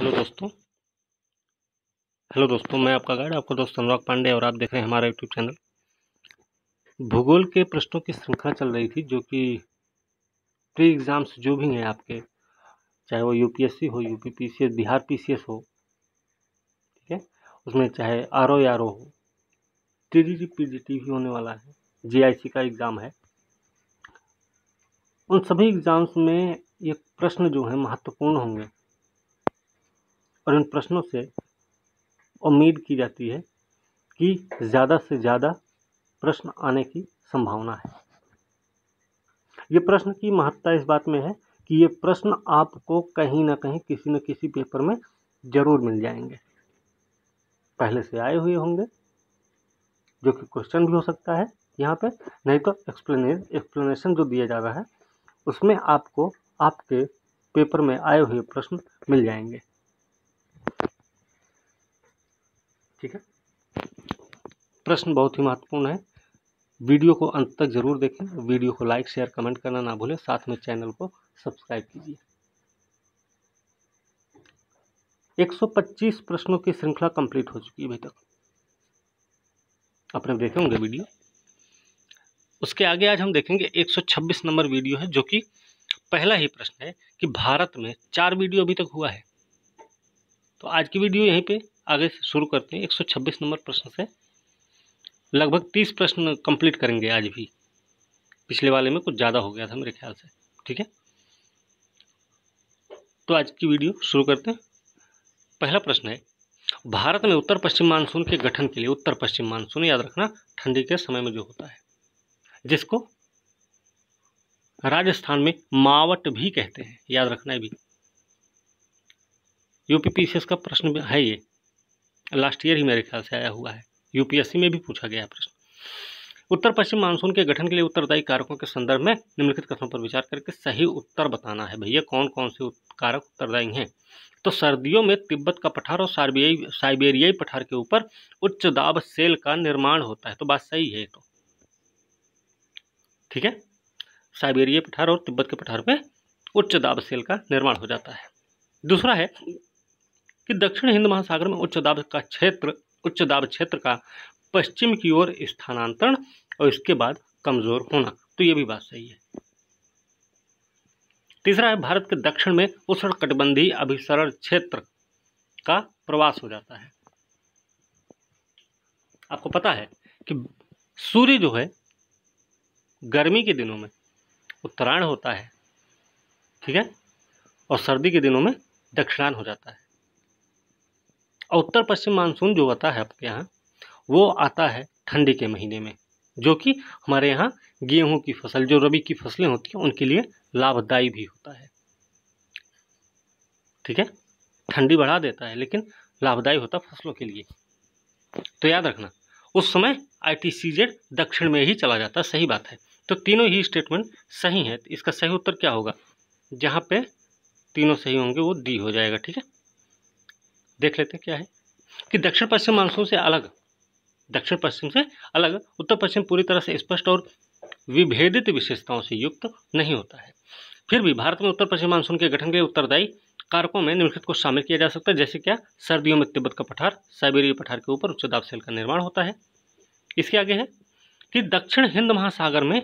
Hello दोस्तों hello दोस्तों मैं आपका गाइड आपका दोस्त अनुराग पांडे और आप देख रहे हैं हमारा यूट्यूब चैनल भूगोल के प्रश्नों की श्रृंखला चल रही थी जो कि प्री एग्ज़ाम्स जो भी हैं आपके चाहे वो यूपीएससी हो यूपी पीसीएस बिहार पीसीएस हो ठीक है उसमें चाहे आर ओ आर ओ हो टी डी भी होने वाला है जीआईसी का एग्ज़ाम है उन सभी एग्ज़ाम्स में ये प्रश्न जो है महत्वपूर्ण होंगे और इन प्रश्नों से उम्मीद की जाती है कि ज़्यादा से ज़्यादा प्रश्न आने की संभावना है ये प्रश्न की महत्ता इस बात में है कि ये प्रश्न आपको कहीं ना कहीं किसी न किसी पेपर में ज़रूर मिल जाएंगे पहले से आए हुए होंगे जो कि क्वेश्चन भी हो सकता है यहाँ पे नहीं तो एक्सप्लेन एक्सप्लेनेशन जो दिया जा रहा है उसमें आपको आपके पेपर में आए हुए प्रश्न मिल जाएंगे ठीक है प्रश्न बहुत ही महत्वपूर्ण है वीडियो को अंत तक जरूर देखें वीडियो को लाइक शेयर कमेंट करना ना भूलें साथ में चैनल को सब्सक्राइब कीजिए 125 प्रश्नों की श्रृंखला कंप्लीट हो चुकी है अभी तक आपने देखे होंगे वीडियो उसके आगे आज हम देखेंगे 126 नंबर वीडियो है जो कि पहला ही प्रश्न है कि भारत में चार वीडियो अभी तक हुआ है तो आज की वीडियो यहीं पर आगे से शुरू करते हैं 126 नंबर प्रश्न से लगभग 30 प्रश्न कंप्लीट करेंगे आज भी पिछले वाले में कुछ ज़्यादा हो गया था मेरे ख्याल से ठीक है तो आज की वीडियो शुरू करते हैं पहला प्रश्न है भारत में उत्तर पश्चिम मानसून के गठन के लिए उत्तर पश्चिम मानसून याद रखना ठंडी के समय में जो होता है जिसको राजस्थान में मावट भी कहते हैं याद रखना है भी यूपीपीसीएस का प्रश्न है ये लास्ट ईयर ही मेरे ख्याल से आया हुआ है यूपीएससी में भी पूछा गया प्रश्न उत्तर पश्चिम मानसून के गठन के लिए उत्तरदायी कारकों के संदर्भ में निम्नलिखित कथनों पर विचार करके सही उत्तर बताना है भैया कौन कौन से कारक उत्तरदायी हैं तो सर्दियों में तिब्बत का पठार और साइबेरियाई साइबेरियाई पठार के ऊपर उच्च दाब सेल का निर्माण होता है तो बात सही है तो ठीक है साइबेरियाई पठार और तिब्बत के पठार में उच्च दाब सेल का निर्माण हो जाता है दूसरा है कि दक्षिण हिंद महासागर में उच्च दाब का क्षेत्र उच्च दाब क्षेत्र का पश्चिम की ओर स्थानांतरण और इसके बाद कमज़ोर होना तो ये भी बात सही है तीसरा है भारत के दक्षिण में उष्ण कटिबंधीय अभिसरण क्षेत्र का प्रवास हो जाता है आपको पता है कि सूर्य जो है गर्मी के दिनों में उत्तरायण होता है ठीक है और सर्दी के दिनों में दक्षिणायन हो जाता है और उत्तर पश्चिम मानसून जो आता है आपके यहाँ वो आता है ठंडी के महीने में जो कि हमारे यहाँ गेहूँ की फसल जो रबी की फसलें होती हैं उनके लिए लाभदायी भी होता है ठीक है ठंडी बढ़ा देता है लेकिन लाभदायी होता है फसलों के लिए तो याद रखना उस समय आई टी सी जेड दक्षिण में ही चला जाता है सही बात है तो तीनों ही स्टेटमेंट सही है इसका सही उत्तर क्या होगा जहाँ पे तीनों सही होंगे वो डी हो जाएगा ठीक है देख लेते हैं क्या है कि दक्षिण पश्चिम मानसून से अलग दक्षिण पश्चिम से अलग उत्तर पश्चिम पूरी तरह से स्पष्ट और विभेदित विशेषताओं से युक्त नहीं होता है फिर भी भारत में उत्तर पश्चिम मानसून के गठन के लिए उत्तरदायी कारकों में निम्नलिखित को शामिल किया जा सकता है जैसे क्या सर्दियों में तिब्बत का पठार साइबेरिया पठार के ऊपर उच्च दाब सेल का निर्माण होता है इसके आगे है कि दक्षिण हिंद महासागर में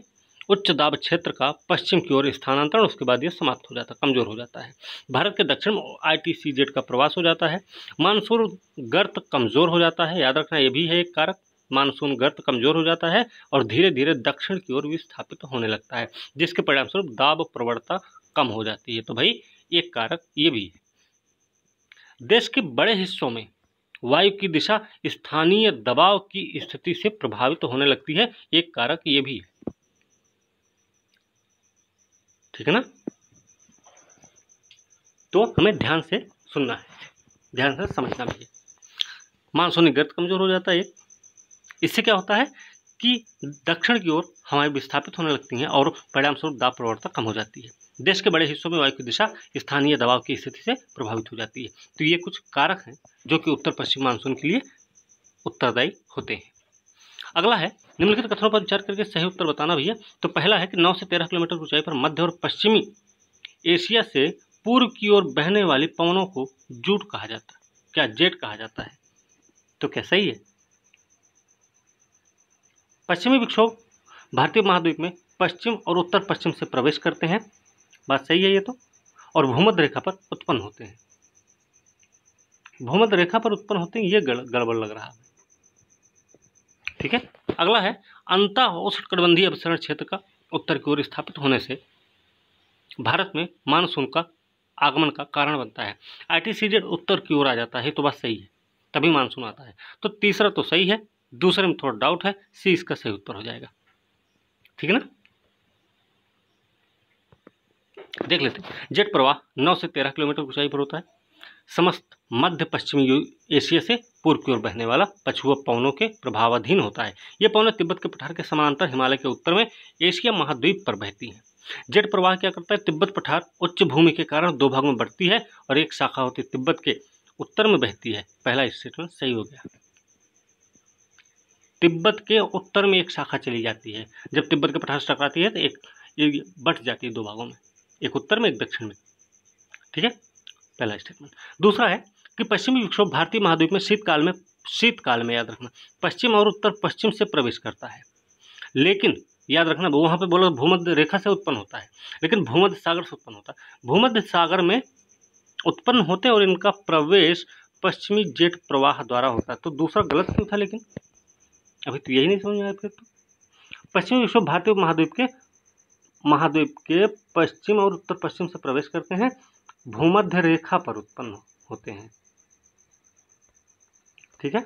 उच्च दाब क्षेत्र का पश्चिम की ओर स्थानांतरण उसके बाद ये समाप्त हो जाता है कमजोर हो जाता है भारत के दक्षिण में आई का प्रवास हो जाता है मानसून गर्त कमजोर हो जाता है याद रखना यह भी है एक कारक मानसून गर्त कमजोर हो जाता है और धीरे धीरे दक्षिण की ओर विस्थापित होने लगता है जिसके परिणामस्वरूप दाब प्रवणता कम हो जाती है तो भाई एक कारक ये भी है देश के बड़े हिस्सों में वायु की दिशा स्थानीय दबाव की स्थिति से प्रभावित होने लगती है एक कारक ये भी है ठीक है ना तो हमें ध्यान से सुनना है ध्यान से समझना भी है मानसूनी गर्द कमज़ोर हो जाता है एक इससे क्या होता है कि दक्षिण की ओर हवाएं विस्थापित होने लगती हैं और परिणामस्वरूप दाब प्रवणता कम हो जाती है देश के बड़े हिस्सों में वायु की दिशा स्थानीय दबाव की स्थिति से प्रभावित हो जाती है तो ये कुछ कारक हैं जो कि उत्तर पश्चिम मानसून के लिए उत्तरदायी होते हैं अगला है निम्नलिखित कथनों पर विचार करके सही उत्तर बताना भैया तो पहला है कि नौ से तेरह किलोमीटर ऊंचाई पर मध्य और पश्चिमी एशिया से पूर्व की ओर बहने वाली पवनों को जूट कहा जाता है क्या जेट कहा जाता है तो क्या सही है पश्चिमी विक्षोभ भारतीय महाद्वीप में पश्चिम और उत्तर पश्चिम से प्रवेश करते हैं बात सही है ये तो और भूमध्य रेखा पर उत्पन्न होते हैं भूमध्य रेखा पर उत्पन्न होते हैं ये गड़बड़ लग रहा है ठीक है अगला है अंत औषटकटबंधीय अभिसरण क्षेत्र का उत्तर की ओर स्थापित होने से भारत में मानसून का आगमन का कारण बनता है आई सीजन उत्तर की ओर आ जाता है तो बस सही है तभी मानसून आता है तो तीसरा तो सही है दूसरे में थोड़ा डाउट है सी इसका सही उत्तर हो जाएगा ठीक है ना देख लेते जेट प्रवाह 9 से 13 किलोमीटर ऊंचाई पर होता है समस्त मध्य पश्चिमी एशिया से पूर्व की ओर बहने वाला पछुआ पवनों के प्रभावाधीन होता है ये पवन तिब्बत के पठार के समानांतर हिमालय के उत्तर में एशिया महाद्वीप पर बहती हैं जेट प्रवाह क्या करता है तिब्बत पठार उच्च भूमि के कारण दो भागों में बढ़ती है और एक शाखा होती तिब्बत के उत्तर में बहती है पहला स्टेटमेंट सही हो गया तिब्बत के उत्तर में एक शाखा चली जाती है जब तिब्बत के पठार से टकराती है तो एक बट जाती है दो भागों में एक उत्तर में एक दक्षिण में ठीक है पहला स्टेटमेंट दूसरा है कि पश्चिमी विक्षोभ भारतीय महाद्वीप में शीतकाल में शीतकाल में याद रखना पश्चिम और उत्तर पश्चिम से प्रवेश करता है लेकिन याद रखना वहाँ पे बोला भूमध्य रेखा से उत्पन्न होता है लेकिन भूमध्य सागर से उत्पन्न होता है भूमध्य सागर में उत्पन्न होते और इनका प्रवेश पश्चिमी जेट प्रवाह द्वारा होता है तो दूसरा गलत क्यों था लेकिन अभी तो यही नहीं समझ आया फिर तो पश्चिमी विश्व भारतीय महाद्वीप के महाद्वीप के पश्चिम और उत्तर पश्चिम से प्रवेश करते हैं भूमध्य रेखा पर उत्पन्न होते हैं ठीक है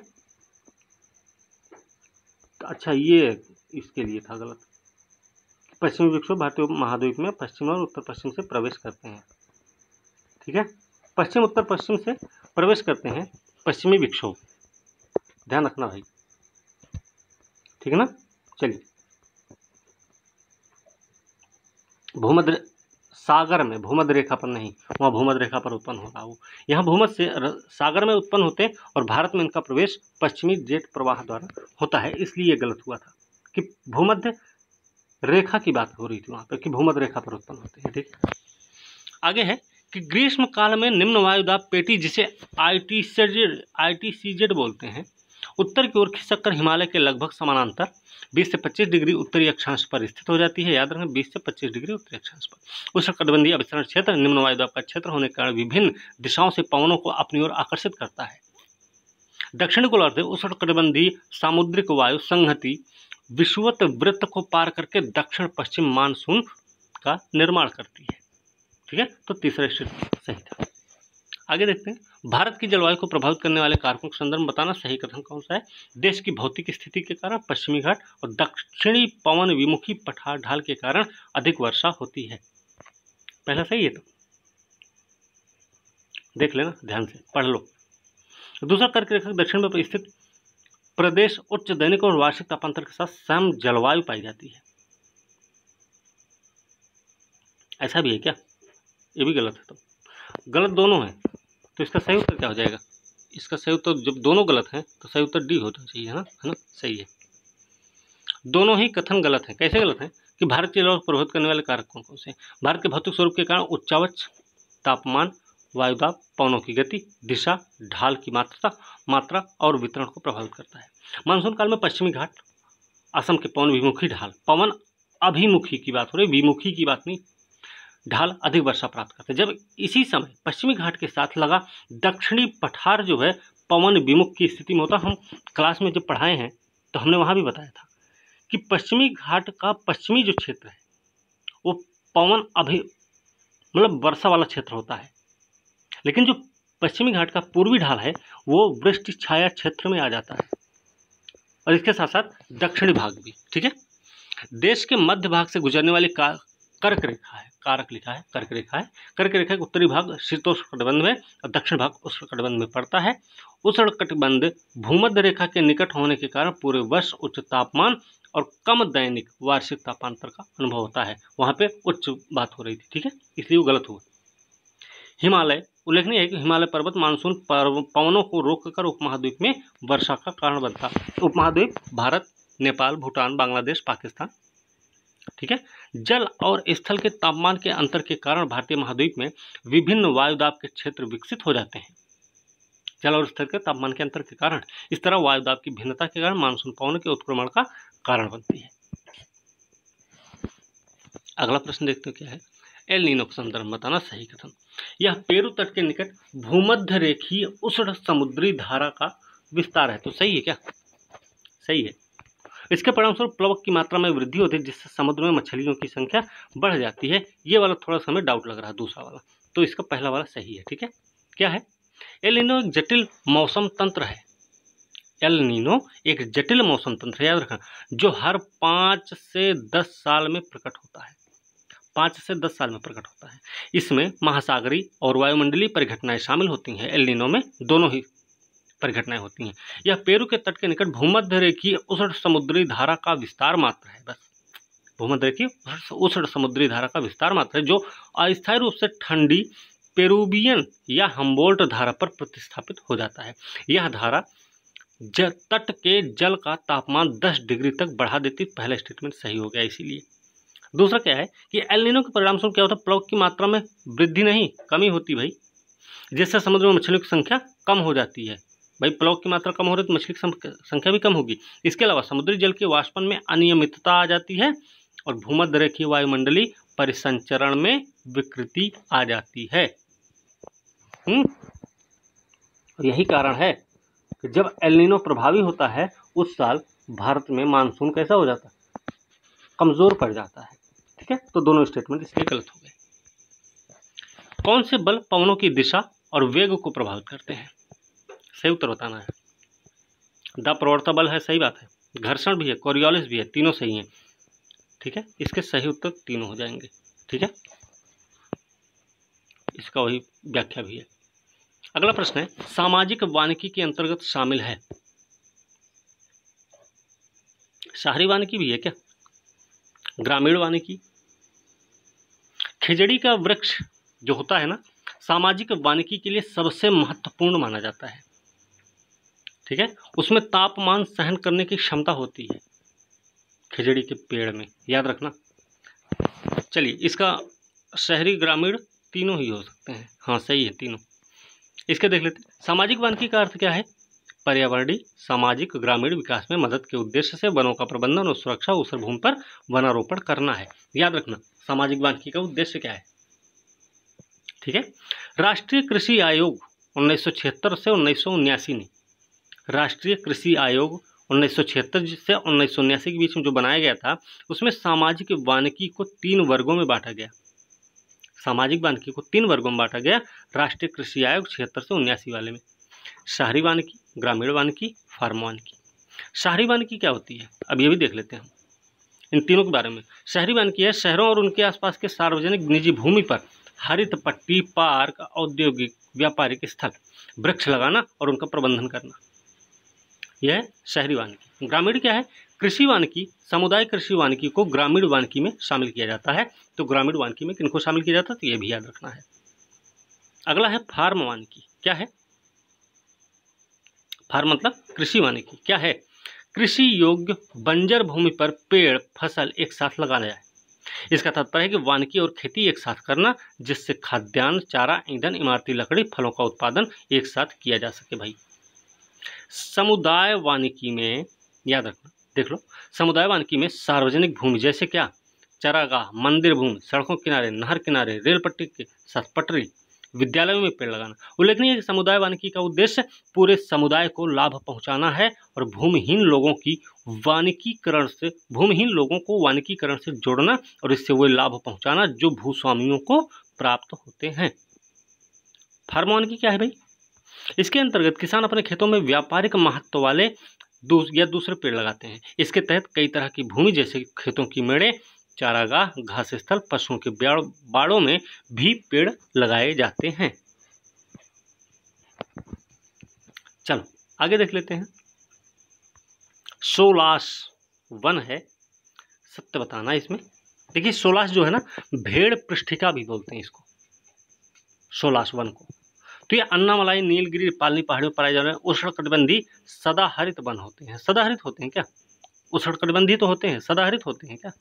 तो अच्छा ये इसके लिए था गलत पश्चिमी विक्षोभ भारतीय महाद्वीप में पश्चिम और उत्तर पश्चिम से प्रवेश करते हैं ठीक है पश्चिम उत्तर पश्चिम से प्रवेश करते हैं पश्चिमी विक्षोभ ध्यान रखना भाई ठीक है ना चलिए भूमध्य सागर में भूमध्य रेखा पर नहीं वहाँ भूमध्य रेखा पर उत्पन्न होगा वो यहाँ भूमध से सागर में उत्पन्न होते हैं और भारत में इनका प्रवेश पश्चिमी जेट प्रवाह द्वारा होता है इसलिए ये गलत हुआ था कि भूमध्य रेखा की बात हो रही थी वहाँ पर कि भूमध्य रेखा पर उत्पन्न होते हैं ठीक आगे है कि ग्रीष्म काल में निम्न वायुदाब पेटी जिसे आई टी बोलते हैं उत्तर की ओर खिसक हिमालय के लगभग समानांतर 20 से 25 डिग्री उत्तरी अक्षांश पर स्थित हो जाती है याद रखें 20 से 25 डिग्री उत्तरी अक्षांश पर उष्णकटिबंधीय अभिसरण क्षेत्र निम्न वायुदाब का क्षेत्र होने के कारण विभिन्न दिशाओं से पवनों को अपनी ओर आकर्षित करता है दक्षिण गोलार्ध उष्णकटिबंधीय सामुद्रिक वायु संहति विश्वत वृत्त को पार करके दक्षिण पश्चिम मानसून का निर्माण करती है ठीक है तो तीसरा स्टेट सही था आगे देखते हैं भारत की जलवायु को प्रभावित करने वाले कारकों के संदर्भ में बताना सही कथन कौन सा है देश की भौतिक स्थिति के कारण पश्चिमी घाट और दक्षिणी पवन विमुखी पठार ढाल के कारण अधिक वर्षा होती है पहला सही है तो देख लेना ध्यान से पढ़ लो दूसरा तर्क रेखा दक्षिण में स्थित प्रदेश उच्च दैनिक और वार्षिक तापांतर के साथ सम जलवायु पाई जाती है ऐसा भी है क्या ये भी गलत है तो गलत दोनों है तो इसका सही उत्तर क्या हो जाएगा इसका सही उत्तर जब दोनों गलत हैं तो सही उत्तर डी होना चाहिए है ना है ना सही है दोनों ही कथन गलत हैं कैसे गलत हैं कि भारत के लोग प्रभावित करने वाले कारक कौन कौन से हैं भारत के भौतिक स्वरूप के कारण उच्चावच तापमान वायुदाब पवनों की गति दिशा ढाल की मात्रता मात्रा और वितरण को प्रभावित करता है मानसून काल में पश्चिमी घाट असम के पवन विमुखी ढाल पवन अभिमुखी की बात हो रही विमुखी की बात नहीं ढाल अधिक वर्षा प्राप्त करते जब इसी समय पश्चिमी घाट के साथ लगा दक्षिणी पठार जो है पवन विमुख की स्थिति में होता हम क्लास में जब पढ़ाए हैं तो हमने वहाँ भी बताया था कि पश्चिमी घाट का पश्चिमी जो क्षेत्र है वो पवन अभि मतलब वर्षा वाला क्षेत्र होता है लेकिन जो पश्चिमी घाट का पूर्वी ढाल है वो वृष्टि छाया क्षेत्र में आ जाता है और इसके साथ साथ दक्षिणी भाग भी ठीक है देश के मध्य भाग से गुजरने वाली का कर्क रेखा है कारक लिखा है कर्क रेखा है कर्क रेखा के उत्तरी भाग शीतोष्ण कटबंध में और दक्षिण भाग उष्ण कटबंध में पड़ता है उष्ण कटबंध भूमध्य रेखा के निकट होने के कारण पूरे वर्ष उच्च तापमान और कम दैनिक वार्षिक तापांतर का अनुभव होता है वहाँ पे उच्च बात हो रही थी ठीक है इसलिए वो गलत हुआ हिमालय उल्लेखनीय है कि हिमालय पर्वत मानसून पवनों को रोककर उपमहाद्वीप में वर्षा का कारण बनता उपमहाद्वीप भारत नेपाल भूटान बांग्लादेश पाकिस्तान ठीक है जल और स्थल के तापमान के अंतर के कारण भारतीय महाद्वीप में विभिन्न वायुदाब के क्षेत्र विकसित हो जाते हैं जल और स्थल के तापमान के अंतर के कारण इस तरह वायुदाब की भिन्नता के कारण मानसून पवन के उत्क्रमण का कारण बनती है अगला प्रश्न देखते हैं क्या है एल नीनो के संदर्भ में बताना सही कथन यह पेरू तट के निकट भूमध्य रेखीय उष्ण समुद्री धारा का विस्तार है तो सही है क्या सही है इसके परिणामस्वरूप प्लवक की मात्रा में वृद्धि होती है जिससे समुद्र में मछलियों की संख्या बढ़ जाती है ये वाला थोड़ा सा हमें डाउट लग रहा है दूसरा वाला तो इसका पहला वाला सही है ठीक है क्या है एल इनो एक जटिल मौसम तंत्र है एल नीनो एक जटिल मौसम तंत्र याद रखना जो हर पाँच से दस साल में प्रकट होता है पाँच से दस साल में प्रकट होता है इसमें महासागरी और वायुमंडलीय परिघटनाएं शामिल होती हैं एल नीनो में दोनों ही परिघटनाएं होती हैं यह पेरू के तट के निकट भूमध्य रेखी उष्ण समुद्री धारा का विस्तार मात्र है बस भूमध्य रेखी उष्ण समुद्री धारा का विस्तार मात्र है जो अस्थायी रूप से ठंडी पेरूबियन या हम्बोल्ट धारा पर प्रतिस्थापित हो जाता है यह धारा ज तट के जल का तापमान 10 डिग्री तक बढ़ा देती पहला स्टेटमेंट सही हो गया इसीलिए दूसरा क्या है कि एलिनो के परिणाम स्वरूप क्या होता है प्लव की मात्रा में वृद्धि नहीं कमी होती भाई जिससे समुद्र में मछलियों की संख्या कम हो जाती है भाई प्लॉक की मात्रा कम हो रही तो मछली की संख्या भी कम होगी इसके अलावा समुद्री जल के वाष्पन में अनियमितता आ जाती है और भूमध्य रेखी वायुमंडली परिसंचरण में विकृति आ जाती है हम्म? और यही कारण है कि जब एलिनो प्रभावी होता है उस साल भारत में मानसून कैसा हो जाता है कमज़ोर पड़ जाता है ठीक है तो दोनों स्टेटमेंट इसलिए गलत हो गए कौन से बल पवनों की दिशा और वेग को प्रभावित करते हैं सही उत्तर बताना है द प्रवर्ता बल है सही बात है घर्षण भी है कोरियोलिस भी है तीनों सही हैं ठीक है इसके सही उत्तर तीनों हो जाएंगे ठीक है इसका वही व्याख्या भी है अगला प्रश्न है सामाजिक वानिकी के अंतर्गत शामिल है शहरी वानिकी भी है क्या ग्रामीण वानिकी खिजड़ी का वृक्ष जो होता है ना सामाजिक वानिकी के लिए सबसे महत्वपूर्ण माना जाता है ठीक है उसमें तापमान सहन करने की क्षमता होती है खिचड़ी के पेड़ में याद रखना चलिए इसका शहरी ग्रामीण तीनों ही हो सकते हैं हाँ सही है तीनों इसके देख लेते हैं सामाजिक वानिकी का अर्थ क्या है पर्यावरणीय सामाजिक ग्रामीण विकास में मदद के उद्देश्य से वनों का प्रबंधन और सुरक्षा उस भूमि पर वनारोपण करना है याद रखना सामाजिक वानकी का उद्देश्य क्या है ठीक है राष्ट्रीय कृषि आयोग 1976 से उन्नीस ने राष्ट्रीय कृषि आयोग उन्नीस सौ छिहत्तर से उन्नीस सौ उन्यासी के बीच में जो बनाया गया था उसमें सामाजिक वानिकी को तीन वर्गों में बांटा गया सामाजिक वानिकी को तीन वर्गों में बांटा गया राष्ट्रीय कृषि आयोग छिहत्तर से उन्यासी वाले में शहरी वानिकी ग्रामीण वानिकी फार्म वानिकी शहरी वानिकी क्या होती है अब ये भी देख लेते हैं इन तीनों के बारे में शहरी वानिकी है शहरों और उनके आसपास के सार्वजनिक निजी भूमि पर हरित पट्टी पार्क औद्योगिक व्यापारिक स्थल वृक्ष लगाना और उनका प्रबंधन करना यह है शहरी वानिकी ग्रामीण क्या है कृषि वानिकी समुदाय कृषि वानिकी को ग्रामीण वानिकी में शामिल किया जाता है तो ग्रामीण वानिकी में किनको शामिल किया जाता है तो यह भी याद रखना है अगला है फार्म वानिकी क्या है फार्म मतलब कृषि वानिकी क्या है कृषि योग्य बंजर भूमि पर पेड़ फसल एक साथ लगाना जाए इसका तात्पर्य है कि वानिकी और खेती एक साथ करना जिससे खाद्यान्न चारा ईंधन इमारती लकड़ी फलों का उत्पादन एक साथ किया जा सके भाई समुदाय वानिकी में याद रखना देख लो समुदाय वानिकी में सार्वजनिक भूमि जैसे क्या चरागाह मंदिर भूमि सड़कों किनारे नहर किनारे रेल पट्टी के साथ पटरी विद्यालयों में पेड़ लगाना उल्लेखनीय है समुदाय वानिकी का उद्देश्य पूरे समुदाय को लाभ पहुंचाना है और भूमिहीन लोगों की वानिकीकरण से भूमिहीन लोगों को वानिकीकरण से जोड़ना और इससे वे लाभ पहुंचाना जो भूस्वामियों को प्राप्त होते हैं फार्मानिकी क्या है भाई इसके अंतर्गत किसान अपने खेतों में व्यापारिक महत्व वाले दूस या दूसरे पेड़ लगाते हैं इसके तहत कई तरह की भूमि जैसे खेतों की मेड़े चारागाह घास स्थल पशुओं के बाड़ों में भी पेड़ लगाए जाते हैं चलो आगे देख लेते हैं सोलास वन है सत्य बताना इसमें देखिए सोलास जो है ना भेड़ पृष्ठिका भी बोलते हैं इसको सोलास वन को तो ये अन्नामलाई नीलगिरी पालनी पहाड़ियों जा पाए जाने उष्णकटिबंधी सदाहरित वन होते हैं सदाहरित होते हैं क्या उष्णकटिबंधी तो होते हैं सदाहरित होते हैं क्या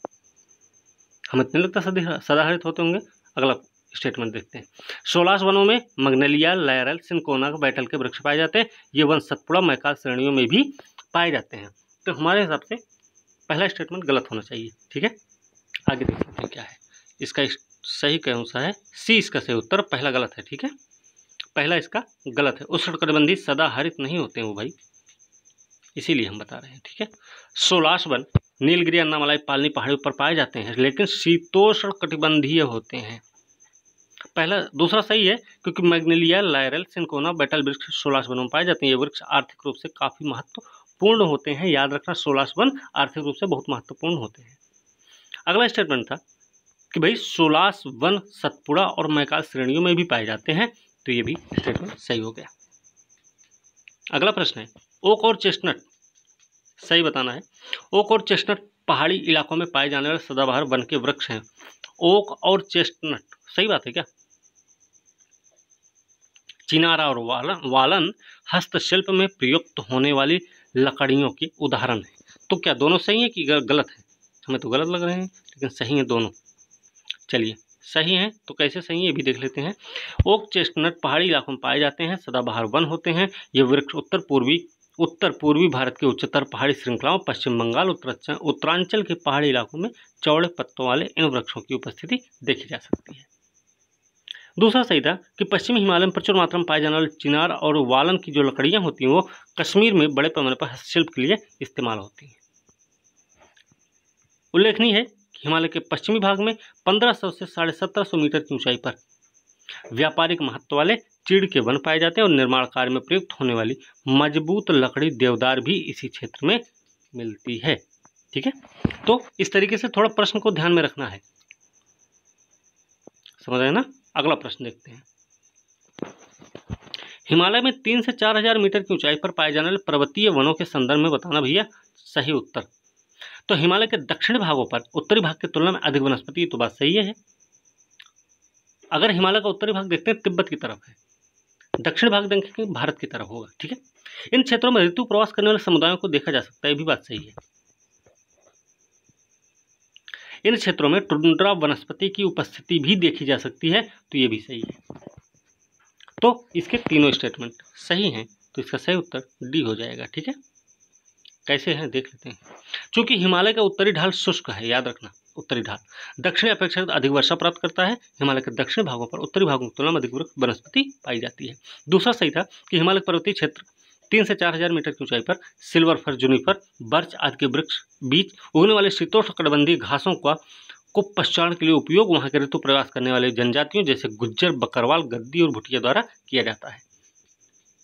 हमें इतने लगता सदाहरित होते होंगे अगला स्टेटमेंट देखते हैं सोलास वनों में मग्नेलिया लयरल सिंकोना बैटल के वृक्ष पाए जाते हैं ये वन सतपुड़ा मैकाल श्रेणियों में भी पाए जाते हैं तो हमारे हिसाब से पहला स्टेटमेंट गलत होना चाहिए ठीक है आगे देख सकते हैं क्या है इसका सही कौन सा है सी इसका सही उत्तर पहला गलत है ठीक है पहला इसका गलत है उष्ण कटिबंधी सदा हरित नहीं होते हैं वो भाई इसीलिए हम बता रहे हैं ठीक है सोलाश वन नीलगिरी अन्नामलाई पालनी पहाड़ियों पर पाए जाते हैं लेकिन शीतोष्ण कटिबंधीय होते हैं पहला दूसरा सही है क्योंकि मैग्नेलिया लायरल सिंकोना बैटल वृक्ष सोलास वनों में पाए जाते हैं ये वृक्ष आर्थिक रूप से काफ़ी महत्वपूर्ण होते हैं याद रखना सोलास वन आर्थिक रूप से बहुत महत्वपूर्ण होते हैं अगला स्टेटमेंट था कि भाई सोलास वन सतपुड़ा और मैकाल श्रेणियों में भी पाए जाते हैं तो ये भी स्टेटमेंट सही हो गया अगला प्रश्न है ओक और चेस्टनट सही बताना है ओक और चेस्टनट पहाड़ी इलाकों में पाए जाने वाले सदाबहार वन के वृक्ष हैं ओक और चेस्टनट सही बात है क्या चिनारा और वालन वालन हस्तशिल्प में प्रयुक्त होने वाली लकड़ियों के उदाहरण है तो क्या दोनों सही है कि गलत है हमें तो गलत लग रहे हैं लेकिन सही है दोनों चलिए सही हैं तो कैसे सही है ये भी देख लेते हैं ओक चेस्टनट पहाड़ी इलाकों में पाए जाते हैं सदाबहार वन होते हैं ये वृक्ष उत्तर पूर्वी उत्तर पूर्वी भारत के उच्चतर पहाड़ी श्रृंखलाओं पश्चिम बंगाल उत्तरांचल के पहाड़ी इलाकों में चौड़े पत्तों वाले इन वृक्षों की उपस्थिति देखी जा सकती है दूसरा सही था कि पश्चिमी हिमालय में प्रचुर मात्रा में पाए जाने वाले चिनार और वालन की जो लकड़ियाँ होती हैं वो कश्मीर में बड़े पैमाने पर हस्तशिल्प के लिए इस्तेमाल होती हैं उल्लेखनीय है हिमालय के पश्चिमी भाग में 1500 से साढ़े सत्रह मीटर की ऊंचाई पर व्यापारिक महत्व वाले चीड़ के वन पाए जाते हैं और निर्माण कार्य में प्रयुक्त होने वाली मजबूत लकड़ी देवदार भी इसी क्षेत्र में मिलती है ठीक है तो इस तरीके से थोड़ा प्रश्न को ध्यान में रखना है समझ आए ना अगला प्रश्न देखते हैं हिमालय में तीन से चार हजार मीटर की ऊंचाई पर पाए जाने वाले पर्वतीय वनों के संदर्भ में बताना भैया सही उत्तर तो हिमालय के दक्षिणी भागों पर उत्तरी भाग की तुलना में अधिक वनस्पति तो बात सही है अगर हिमालय का उत्तरी भाग देखते हैं तिब्बत की तरफ है दक्षिण भाग देखेंगे भारत की तरफ होगा ठीक है इन क्षेत्रों में ऋतु प्रवास करने वाले समुदायों को देखा जा सकता है ये भी बात सही है इन क्षेत्रों में टुंड्रा वनस्पति की उपस्थिति भी देखी जा सकती है तो ये भी सही है तो इसके तीनों स्टेटमेंट सही हैं तो इसका सही उत्तर डी हो जाएगा ठीक है कैसे हैं देख लेते हैं चूंकि हिमालय का उत्तरी ढाल शुष्क है याद रखना उत्तरी ढाल दक्षिणी अपेक्षा अधिक वर्षा प्राप्त करता है हिमालय के दक्षिण भागों पर उत्तरी भागों की तुलना में अधिक वनस्पति पाई जाती है दूसरा सही था कि हिमालय पर्वतीय क्षेत्र तीन से चार हजार मीटर की ऊंचाई पर सिल्वर फर जुनिफर बर्च आदि के वृक्ष बीच उगने वाले कटबंधी घासों का को पश्चारण के लिए उपयोग वहाँ के ऋतु प्रवास करने वाले जनजातियों जैसे गुज्जर बकरवाल गद्दी और भुटिया द्वारा किया जाता है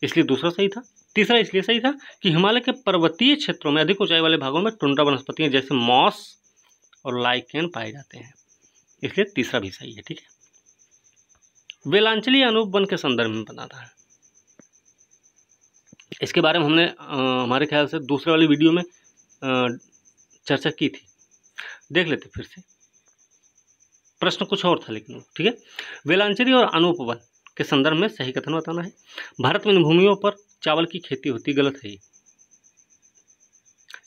इसलिए दूसरा सही था तीसरा इसलिए सही था कि हिमालय के पर्वतीय क्षेत्रों में अधिक ऊंचाई वाले भागों में टुंडा वनस्पतियां जैसे मॉस और लाइकेन पाए जाते हैं इसलिए तीसरा भी सही है ठीक है वेलांचली अनूप वन के संदर्भ में बनाता है इसके बारे में हमने आ, हमारे ख्याल से दूसरे वाली वीडियो में आ, चर्चा की थी देख लेते फिर से प्रश्न कुछ और था लेकिन ठीक है वेलांचली और वन के संदर्भ में सही कथन बताना है भारत में इन भूमियों पर चावल की खेती होती गलत है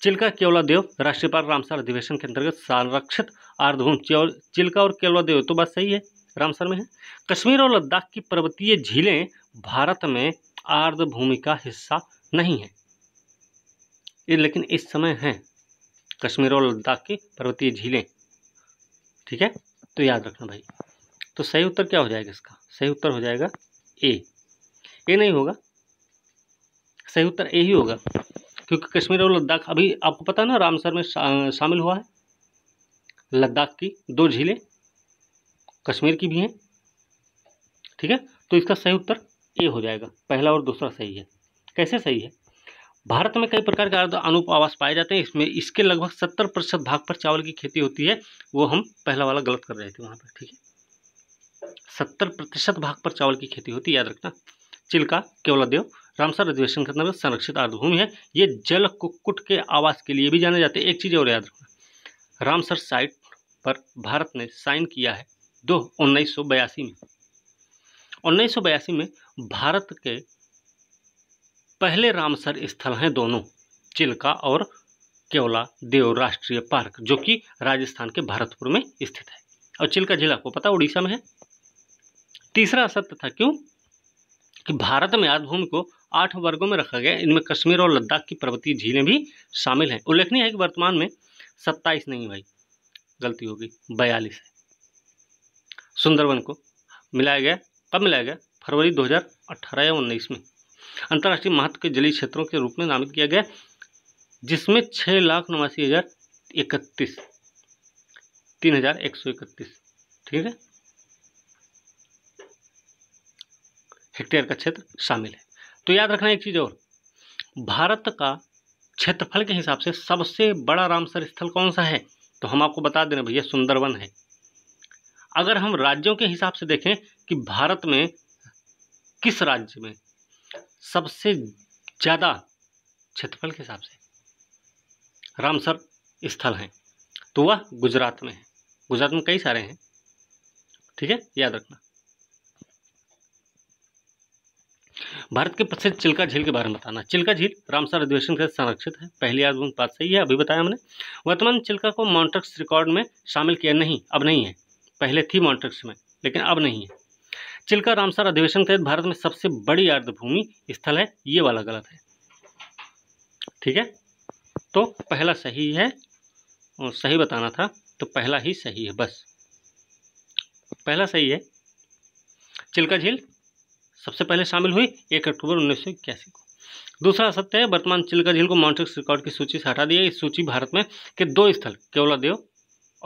चिल्का केवलादेव राष्ट्रीय पार्क रामसर अधिवेशन के अंतर्गत संरक्षित आर्धभूम चिल्का और केवलादेव तो बात सही है रामसर में है कश्मीर और लद्दाख की पर्वतीय झीलें भारत में आर्द भूमि का हिस्सा नहीं है ये लेकिन इस समय हैं कश्मीर और लद्दाख की पर्वतीय झीलें ठीक है तो याद रखना भाई तो सही उत्तर क्या हो जाएगा इसका सही उत्तर हो जाएगा ए ये नहीं होगा सही उत्तर यही होगा क्योंकि कश्मीर और लद्दाख अभी आपको पता ना रामसर में शा, शामिल हुआ है लद्दाख की दो झीलें कश्मीर की भी हैं ठीक है तो इसका सही उत्तर ए हो जाएगा पहला और दूसरा सही है कैसे सही है भारत में कई प्रकार के अनुप आवास पाए जाते हैं इसमें इसके लगभग सत्तर प्रतिशत भाग पर चावल की खेती होती है वो हम पहला वाला गलत कर रहे थे वहाँ पर ठीक है सत्तर प्रतिशत भाग पर चावल की खेती होती है याद रखना चिल्का केवलादेव रामसर रिजर्वेशन के अंतर्गत संरक्षित आर्द्रभूमि है ये जल कुक्कुट के आवास के लिए भी जाने जाते हैं एक चीज़ और याद रखना रामसर साइट पर भारत ने साइन किया है दो उन्नीस में उन्नीस में भारत के पहले रामसर स्थल हैं दोनों चिल्का और केवला देव राष्ट्रीय पार्क जो कि राजस्थान के भरतपुर में स्थित है और चिल्का जिला को पता उड़ीसा में है तीसरा सत्य था क्यों कि भारत में आर्द्रभूमि को आठ वर्गों में रखा गया इनमें कश्मीर और लद्दाख की पर्वतीय झीलें भी शामिल हैं उल्लेखनीय है कि वर्तमान में सत्ताईस नहीं भाई गलती होगी बयालीस है सुंदरवन को मिलाया गया कब मिलाया गया फरवरी 2018 या उन्नीस में अंतर्राष्ट्रीय महत्व के जलीय क्षेत्रों के रूप में नामित किया गया जिसमें छः लाख नवासी हज़ार इकतीस तीन हज़ार एक सौ इकतीस ठीक है हेक्टेयर का क्षेत्र शामिल है तो याद रखना एक चीज़ और भारत का क्षेत्रफल के हिसाब से सबसे बड़ा रामसर स्थल कौन सा है तो हम आपको बता दें भैया सुंदरवन है अगर हम राज्यों के हिसाब से देखें कि भारत में किस राज्य में सबसे ज़्यादा क्षेत्रफल के हिसाब से रामसर स्थल हैं तो वह गुजरात में है गुजरात में कई सारे हैं ठीक है याद रखना भारत के प्रसिद्ध चिल्का झील के बारे में बताना चिल्का झील रामसर अधिवेशन के संरक्षित है पहली आज बात सही है अभी बताया हमने वर्तमान चिल्का को मॉन्ट्रक्स रिकॉर्ड में शामिल किया नहीं अब नहीं है पहले थी मॉन्ट्रक्स में लेकिन अब नहीं है चिल्का रामसर अधिवेशन के भारत में सबसे बड़ी आर्द्रभूमि स्थल है ये वाला गलत है ठीक है तो पहला सही है और सही बताना था तो पहला ही सही है बस पहला सही है चिल्का झील सबसे पहले शामिल हुई एक अक्टूबर उन्नीस को दूसरा सत्य है वर्तमान चिल्का झील को माउंटेक्स रिकॉर्ड की सूची से हटा दिया इस सूची भारत में के दो स्थल केवलादेव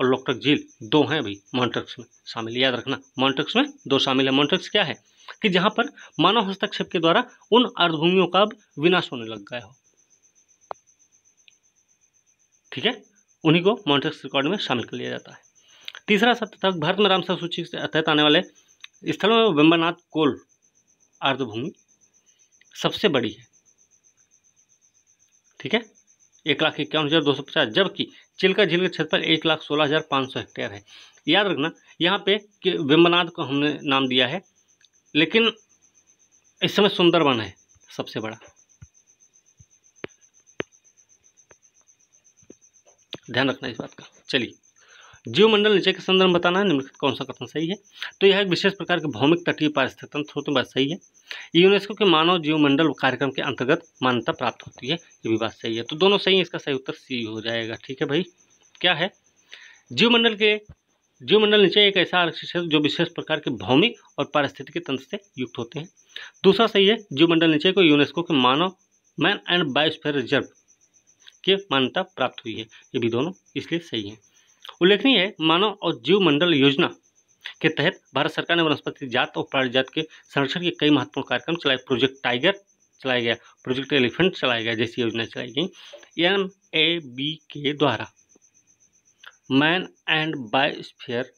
और लोकटक झील दो हैं अभी मॉन्ट्रक्स में शामिल याद रखना मॉन्ट्रक्स में दो शामिल है मॉन्ट्रक्स क्या है कि जहाँ पर मानव हस्तक्षेप के द्वारा उन अर्धभूमियों का विनाश होने लग गया हो ठीक है उन्हीं को मॉन्ट्रक्स रिकॉर्ड में शामिल कर लिया जाता है तीसरा सत्य था भारत में रामसर सूची के तहत आने वाले स्थलों में बिम्बानाथ कोल अर्धभूमि सबसे बड़ी है ठीक है एक लाख इक्यावन हज़ार दो सौ पचास जबकि चिल्का झील का क्षेत्रफल एक लाख सोलह हज़ार पाँच सौ हेक्टेयर है याद रखना यहाँ पे बिम्बनाथ को हमने नाम दिया है लेकिन इस समय सुंदरवन है सबसे बड़ा ध्यान रखना इस बात का चलिए जीवमंडल नीचे के संदर्भ में बताना है निम्नलिखित कौन सा कथन सही है तो यह एक विशेष प्रकार के भौमिक तटीय पारिस्थितिक तंत्र होते बात सही है यूनेस्को के मानव जीवमंडल कार्यक्रम के अंतर्गत मान्यता प्राप्त होती है ये भी बात सही है तो दोनों सही है इसका सही उत्तर सी हो जाएगा ठीक है भाई क्या है जीवमंडल के जीवमंडल नीचे एक ऐसा आरक्षित क्षेत्र जो विशेष प्रकार के भौमिक और पारिस्थितिक तंत्र से युक्त होते हैं दूसरा सही है जीवमंडल नीचे को यूनेस्को के मानव मैन एंड बायोस्फेयर रिजर्व के मान्यता प्राप्त हुई है ये भी दोनों इसलिए सही है उल्लेखनीय है मानव और जीव मंडल योजना के तहत भारत सरकार ने वनस्पति जात और प्राणी जात के संरक्षण के कई महत्वपूर्ण कार्यक्रम चलाए प्रोजेक्ट टाइगर चलाया गया प्रोजेक्ट एलिफेंट चलाया गया जैसी योजना चलाई गई एम ए बी के द्वारा मैन एंड बायोस्फीयर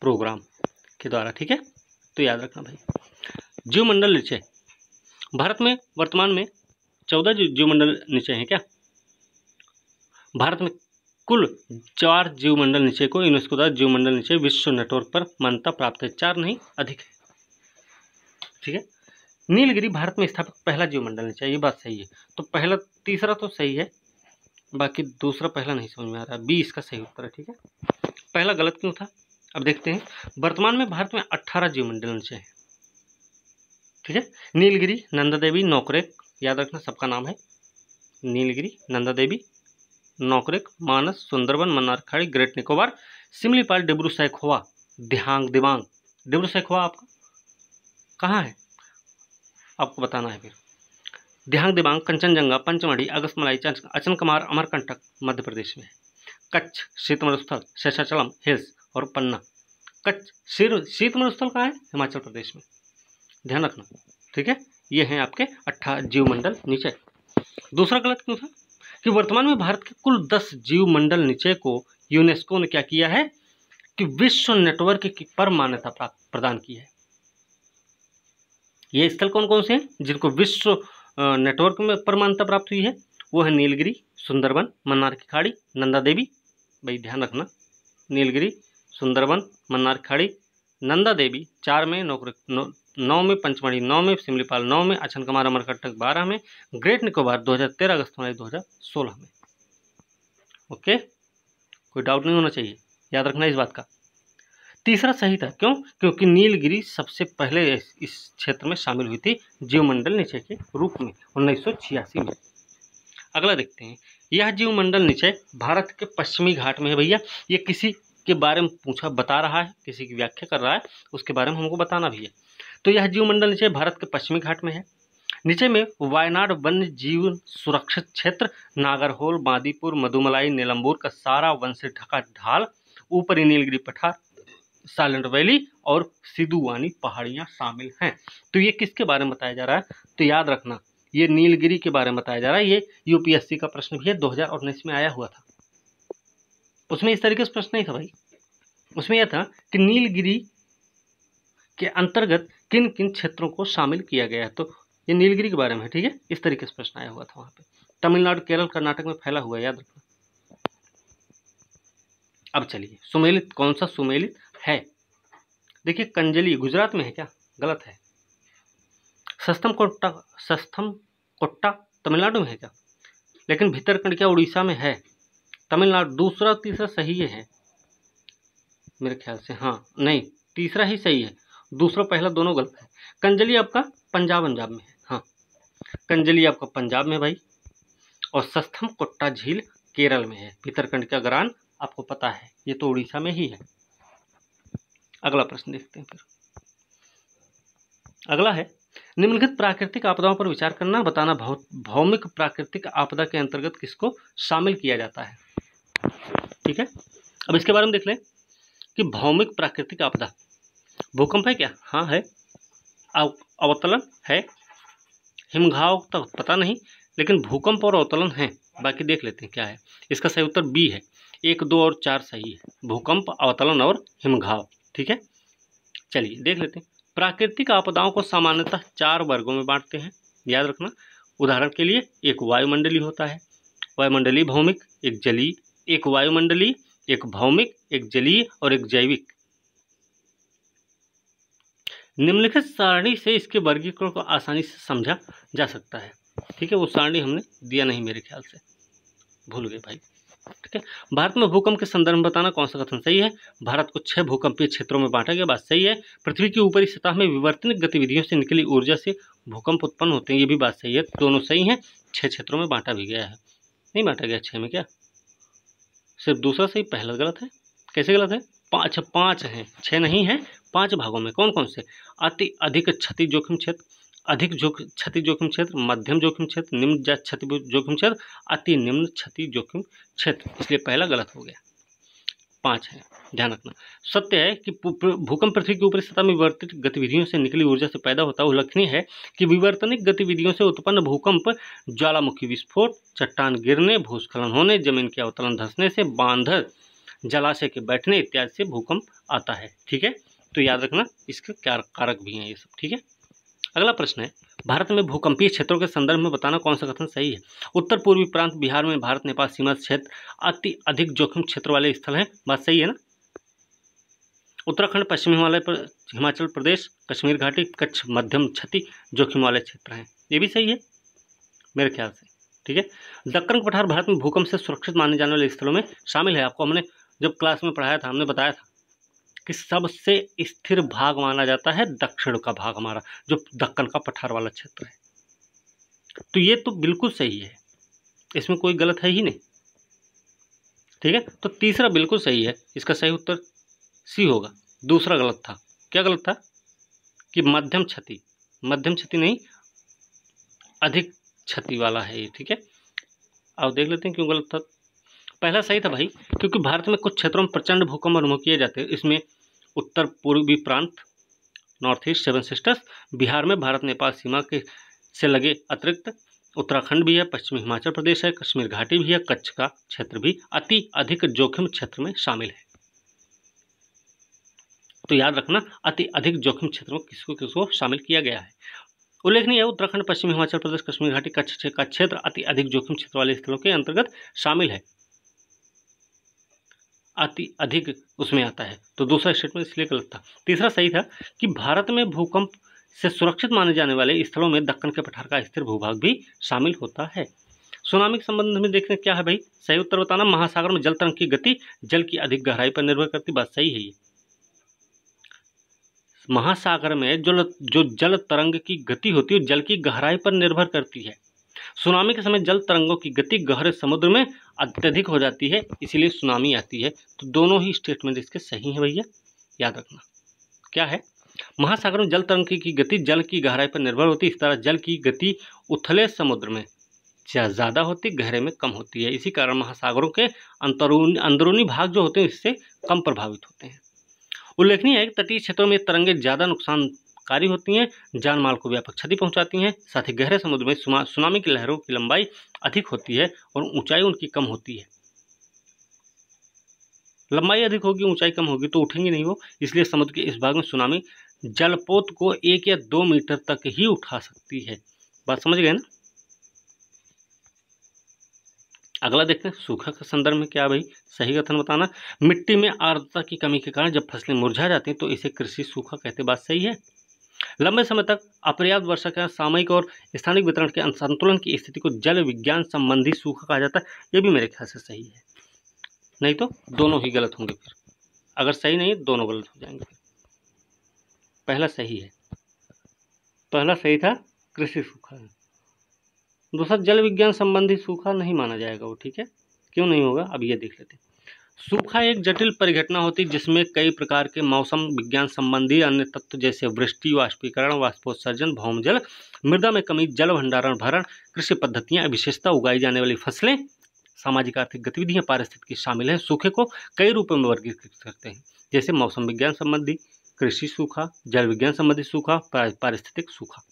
प्रोग्राम के द्वारा ठीक है तो याद रखना भाई जीवमंडल निचय भारत में वर्तमान में चौदह जीव मंडल निचय हैं क्या भारत में कुल चार जीव मंडल निचय को यूनेस्को द्वारा जीव मंडल निचय विश्व नेटवर्क पर मान्यता प्राप्त है चार नहीं अधिक है ठीक है नीलगिरी भारत में स्थापित पहला जीव मंडल निचय ये बात सही है तो पहला तीसरा तो सही है बाकी दूसरा पहला नहीं समझ में आ रहा बी इसका सही उत्तर है ठीक है पहला गलत क्यों था अब देखते हैं वर्तमान में भारत में अट्ठारह जीवमंडल निचय हैं ठीक है नीलगिरी नंदा देवी नौकरे याद रखना सबका नाम है नीलगिरी नंदा देवी नौकरिक मानस सुंदरबन मन्नार खाड़ी ग्रेट निकोबार सिमलीपाल डिब्रू सैखोवा दिहांग दिवांग डिब्रू सैखोवा आपका कहाँ है आपको बताना है फिर दिहांग दिबांग कंचनजंगा पंचमढ़ी अगस्तमलाई कुमार अमरकंटक मध्य प्रदेश में है कच्छ शीत मरुस्थल शेषाचलम हिल्स और पन्ना कच्छ शीत मरुस्थल कहाँ है हिमाचल प्रदेश में ध्यान रखना ठीक है ये हैं आपके अट्ठा मंडल नीचे दूसरा गलत क्यों था कि वर्तमान में भारत के कुल दस जीव मंडल नीचे को यूनेस्को ने क्या किया है कि विश्व नेटवर्क की पर मान्यता प्रदान की है ये स्थल कौन कौन से हैं जिनको विश्व नेटवर्क में पर मान्यता प्राप्त हुई है वो है नीलगिरी सुंदरबन मन्नार की खाड़ी नंदा देवी भाई ध्यान रखना नीलगिरी सुंदरबन मन्नार की खाड़ी नंदा देवी चार में नौ नौ में पंचमढ़ी नौ में सिमलीपाल नौ में अछन कुमार अमरकटक बारह में ग्रेट निकोबार दो हजार तेरह अगस्त दो हजार सोलह में ओके कोई डाउट नहीं होना चाहिए याद रखना इस बात का तीसरा सही था क्यों क्योंकि नीलगिरी सबसे पहले इस क्षेत्र में शामिल हुई थी जीवमंडल निचय के रूप में उन्नीस में अगला देखते हैं यह जीवमंडल निचय भारत के पश्चिमी घाट में है भैया ये किसी के बारे में पूछा बता रहा है किसी की व्याख्या कर रहा है उसके बारे में हमको बताना भी है तो यह मंडल नीचे भारत के पश्चिमी घाट में है नीचे में वायनाड वन्य जीव सुरक्षित क्षेत्र नागरहोल बांदीपुर मधुमलाई नीलम्बूर का सारा वन से ढका ढाल ऊपरी नीलगिरी पठार साइलेंट वैली और सिधुवानी पहाड़ियां शामिल हैं तो ये किसके बारे में बताया जा रहा है तो याद रखना ये नीलगिरी के बारे में बताया जा रहा है ये यूपीएससी का प्रश्न भी है दो में आया हुआ था उसमें इस तरीके से प्रश्न नहीं था भाई उसमें यह था कि नीलगिरी के अंतर्गत किन किन क्षेत्रों को शामिल किया गया है तो ये नीलगिरी के बारे में है ठीक है इस तरीके से प्रश्न आया हुआ था वहाँ पे तमिलनाडु केरल कर्नाटक में फैला हुआ याद रखना अब चलिए सुमेलित कौन सा सुमेलित है देखिए कंजली गुजरात में है क्या गलत है सस्तम कोट्टा सस्तम कोट्टा तमिलनाडु में है क्या लेकिन भितरकंड क्या उड़ीसा में है तमिलनाडु दूसरा तीसरा सही है मेरे ख्याल से हाँ नहीं तीसरा ही सही है दूसरा पहला दोनों गलत है कंजली आपका पंजाब अंजाब में है हाँ कंजली आपका पंजाब में भाई और सस्थम कोट्टा झील केरल में है भीतरखंड का ग्रान आपको पता है ये तो उड़ीसा में ही है अगला प्रश्न देखते हैं फिर अगला है निम्नलिखित प्राकृतिक आपदाओं पर विचार करना बताना भौमिक प्राकृतिक आपदा के अंतर्गत किसको शामिल किया जाता है ठीक है अब इसके बारे में देख लें कि भौमिक प्राकृतिक आपदा भूकंप है क्या हाँ है अवतलन है हिमघाव तक तो पता नहीं लेकिन भूकंप और अवतलन है बाकी देख लेते हैं क्या है इसका सही उत्तर बी है एक दो और चार सही है भूकंप अवतलन और हिमघाव ठीक है चलिए देख लेते हैं प्राकृतिक आपदाओं को सामान्यतः चार वर्गों में बांटते हैं याद रखना उदाहरण के लिए एक वायुमंडली होता है वायुमंडली भौमिक एक जलीय एक वायुमंडली एक भौमिक एक जलीय और एक जैविक निम्नलिखित सारणी से इसके वर्गीकरण को आसानी से समझा जा सकता है ठीक है वो सारणी हमने दिया नहीं मेरे ख्याल से भूल गए भाई ठीक है भारत में भूकंप के संदर्भ में बताना कौन सा कथन सही है भारत को छह भूकंपीय क्षेत्रों में बांटा गया बात सही है पृथ्वी की ऊपरी सतह में विवर्तनिक गतिविधियों से निकली ऊर्जा से भूकंप उत्पन्न होते हैं ये भी बात सही है दोनों सही हैं छह क्षेत्रों में बांटा भी गया है नहीं बांटा गया छः में क्या सिर्फ दूसरा सही पहला गलत है कैसे गलत है अच्छा पाँच हैं छः नहीं हैं पांच भागों में कौन कौन से अति अधिक क्षति जोखिम क्षेत्र अधिक जोखिम क्षति जोखिम क्षेत्र मध्यम जोखिम क्षेत्र निम्न क्षति जोखिम क्षेत्र अति निम्न क्षति जोखिम क्षेत्र इसलिए पहला गलत हो गया पाँच है ध्यान रखना सत्य है कि भूकंप पृथ्वी के ऊपरी सतह में विवर्तित गतिविधियों से निकली ऊर्जा से पैदा होता है उल्लेखनीय है कि विवर्तनिक गतिविधियों से उत्पन्न भूकंप ज्वालामुखी विस्फोट चट्टान गिरने भूस्खलन होने जमीन के अवतलन धंसने से बांधर जलाशय के बैठने इत्यादि से भूकंप आता है ठीक है तो याद रखना इसके क्या कारक भी हैं ये सब ठीक है अगला प्रश्न है भारत में भूकंपीय क्षेत्रों के संदर्भ में बताना कौन सा कथन सही है उत्तर पूर्वी प्रांत बिहार में भारत नेपाल सीमा क्षेत्र अति अधिक जोखिम क्षेत्र वाले स्थल हैं बात सही है ना उत्तराखंड पश्चिम हिमालय पर हिमाचल प्रदेश कश्मीर घाटी कच्छ मध्यम क्षति जोखिम वाले क्षेत्र हैं ये भी सही है मेरे ख्याल से ठीक है दक्कन पठार भारत में भूकंप से सुरक्षित माने जाने वाले स्थलों में शामिल है आपको हमने जब क्लास में पढ़ाया था हमने बताया था कि सबसे स्थिर भाग माना जाता है दक्षिण का भाग हमारा जो दक्कन का पठार वाला क्षेत्र है तो ये तो बिल्कुल सही है इसमें कोई गलत है ही नहीं ठीक है तो तीसरा बिल्कुल सही है इसका सही उत्तर सी होगा दूसरा गलत था क्या गलत था कि मध्यम क्षति मध्यम क्षति नहीं अधिक क्षति वाला है ये ठीक है अब देख लेते हैं क्यों गलत था पहला सही था भाई क्योंकि भारत में कुछ क्षेत्रों में प्रचंड भूकंप अनुभव किए जाते हैं इसमें उत्तर पूर्वी प्रांत north east seven sisters Bihar में भारत नेपाल सीमा के से लगे अतिरिक्त उत्तराखंड भी है पश्चिमी हिमाचल प्रदेश है कश्मीर घाटी भी है कच्छ का क्षेत्र भी अति अधिक जोखिम क्षेत्र में शामिल है तो याद रखना अति अधिक जोखिम क्षेत्र में किसको किसको शामिल किया गया है उल्लेखनीय है उत्तराखंड पश्चिमी हिमाचल प्रदेश कश्मीर घाटी कच्छ का क्षेत्र अति अधिक जोखिम क्षेत्र वाले स्थलों के अंतर्गत शामिल है अति अधिक उसमें आता है तो दूसरा स्टेटमेंट इसलिए गलत था तीसरा सही था कि भारत में भूकंप से सुरक्षित माने जाने वाले स्थलों में दक्कन के पठार का स्थिर भूभाग भी शामिल होता है सुनामी के संबंध में देखने क्या है भाई सही उत्तर बताना महासागर में जल तरंग की गति जल की अधिक गहराई पर निर्भर करती बात सही है ये महासागर में जो जो जल तरंग की गति होती है जल की गहराई पर निर्भर करती है सुनामी के समय जल तरंगों की गति गहरे समुद्र में अत्यधिक हो जाती है इसीलिए सुनामी आती है तो दोनों ही स्टेटमेंट इसके सही हैं भैया याद रखना क्या है महासागरों जल तरंग की गति जल की गहराई पर निर्भर होती है इस तरह जल की गति उथले समुद्र में ज़्यादा होती गहरे में कम होती है इसी कारण महासागरों के अंतरूनी अंदरूनी भाग जो होते हैं इससे कम प्रभावित होते हैं उल्लेखनीय है कि तटीय क्षेत्रों में तरंगे ज़्यादा नुकसान लाभकारी होती हैं जान माल को व्यापक क्षति पहुंचाती हैं साथ ही गहरे समुद्र में सुनामी की लहरों की लंबाई अधिक होती है और ऊंचाई उनकी कम होती है लंबाई अधिक होगी ऊंचाई कम होगी तो उठेंगे नहीं वो इसलिए समुद्र के इस भाग में सुनामी जलपोत को एक या दो मीटर तक ही उठा सकती है बात समझ गए ना अगला देखते हैं सूखा के संदर्भ में क्या भाई सही कथन बताना मिट्टी में आर्द्रता की कमी के कारण जब फसलें मुरझा जाती हैं तो इसे कृषि सूखा कहते बात सही है लंबे समय तक अपर्याप्त वर्षा के सामयिक और स्थानिक वितरण के असंतुलन की स्थिति को जल विज्ञान संबंधी सूखा कहा जाता है ये भी मेरे ख्याल से सही है नहीं तो दोनों ही गलत होंगे फिर अगर सही नहीं दोनों गलत हो जाएंगे फिर पहला सही है पहला सही था कृषि सूखा दूसरा जल विज्ञान संबंधी सूखा नहीं माना जाएगा वो ठीक है क्यों नहीं होगा अब ये देख लेते हैं सूखा एक जटिल परिघटना होती जिसमें कई प्रकार के मौसम विज्ञान संबंधी अन्य तत्व जैसे वृष्टि वाष्पीकरण वाष्पोत्सर्जन भौमजल मृदा में कमी जल भंडारण भरण कृषि पद्धतियां विशेषता उगाई जाने वाली फसलें सामाजिक आर्थिक गतिविधियां पारिस्थितिकी शामिल हैं सूखे को कई रूपों में वर्गीकृत करते हैं जैसे मौसम विज्ञान संबंधी कृषि सूखा जल विज्ञान संबंधी सूखा पारिस्थितिक सूखा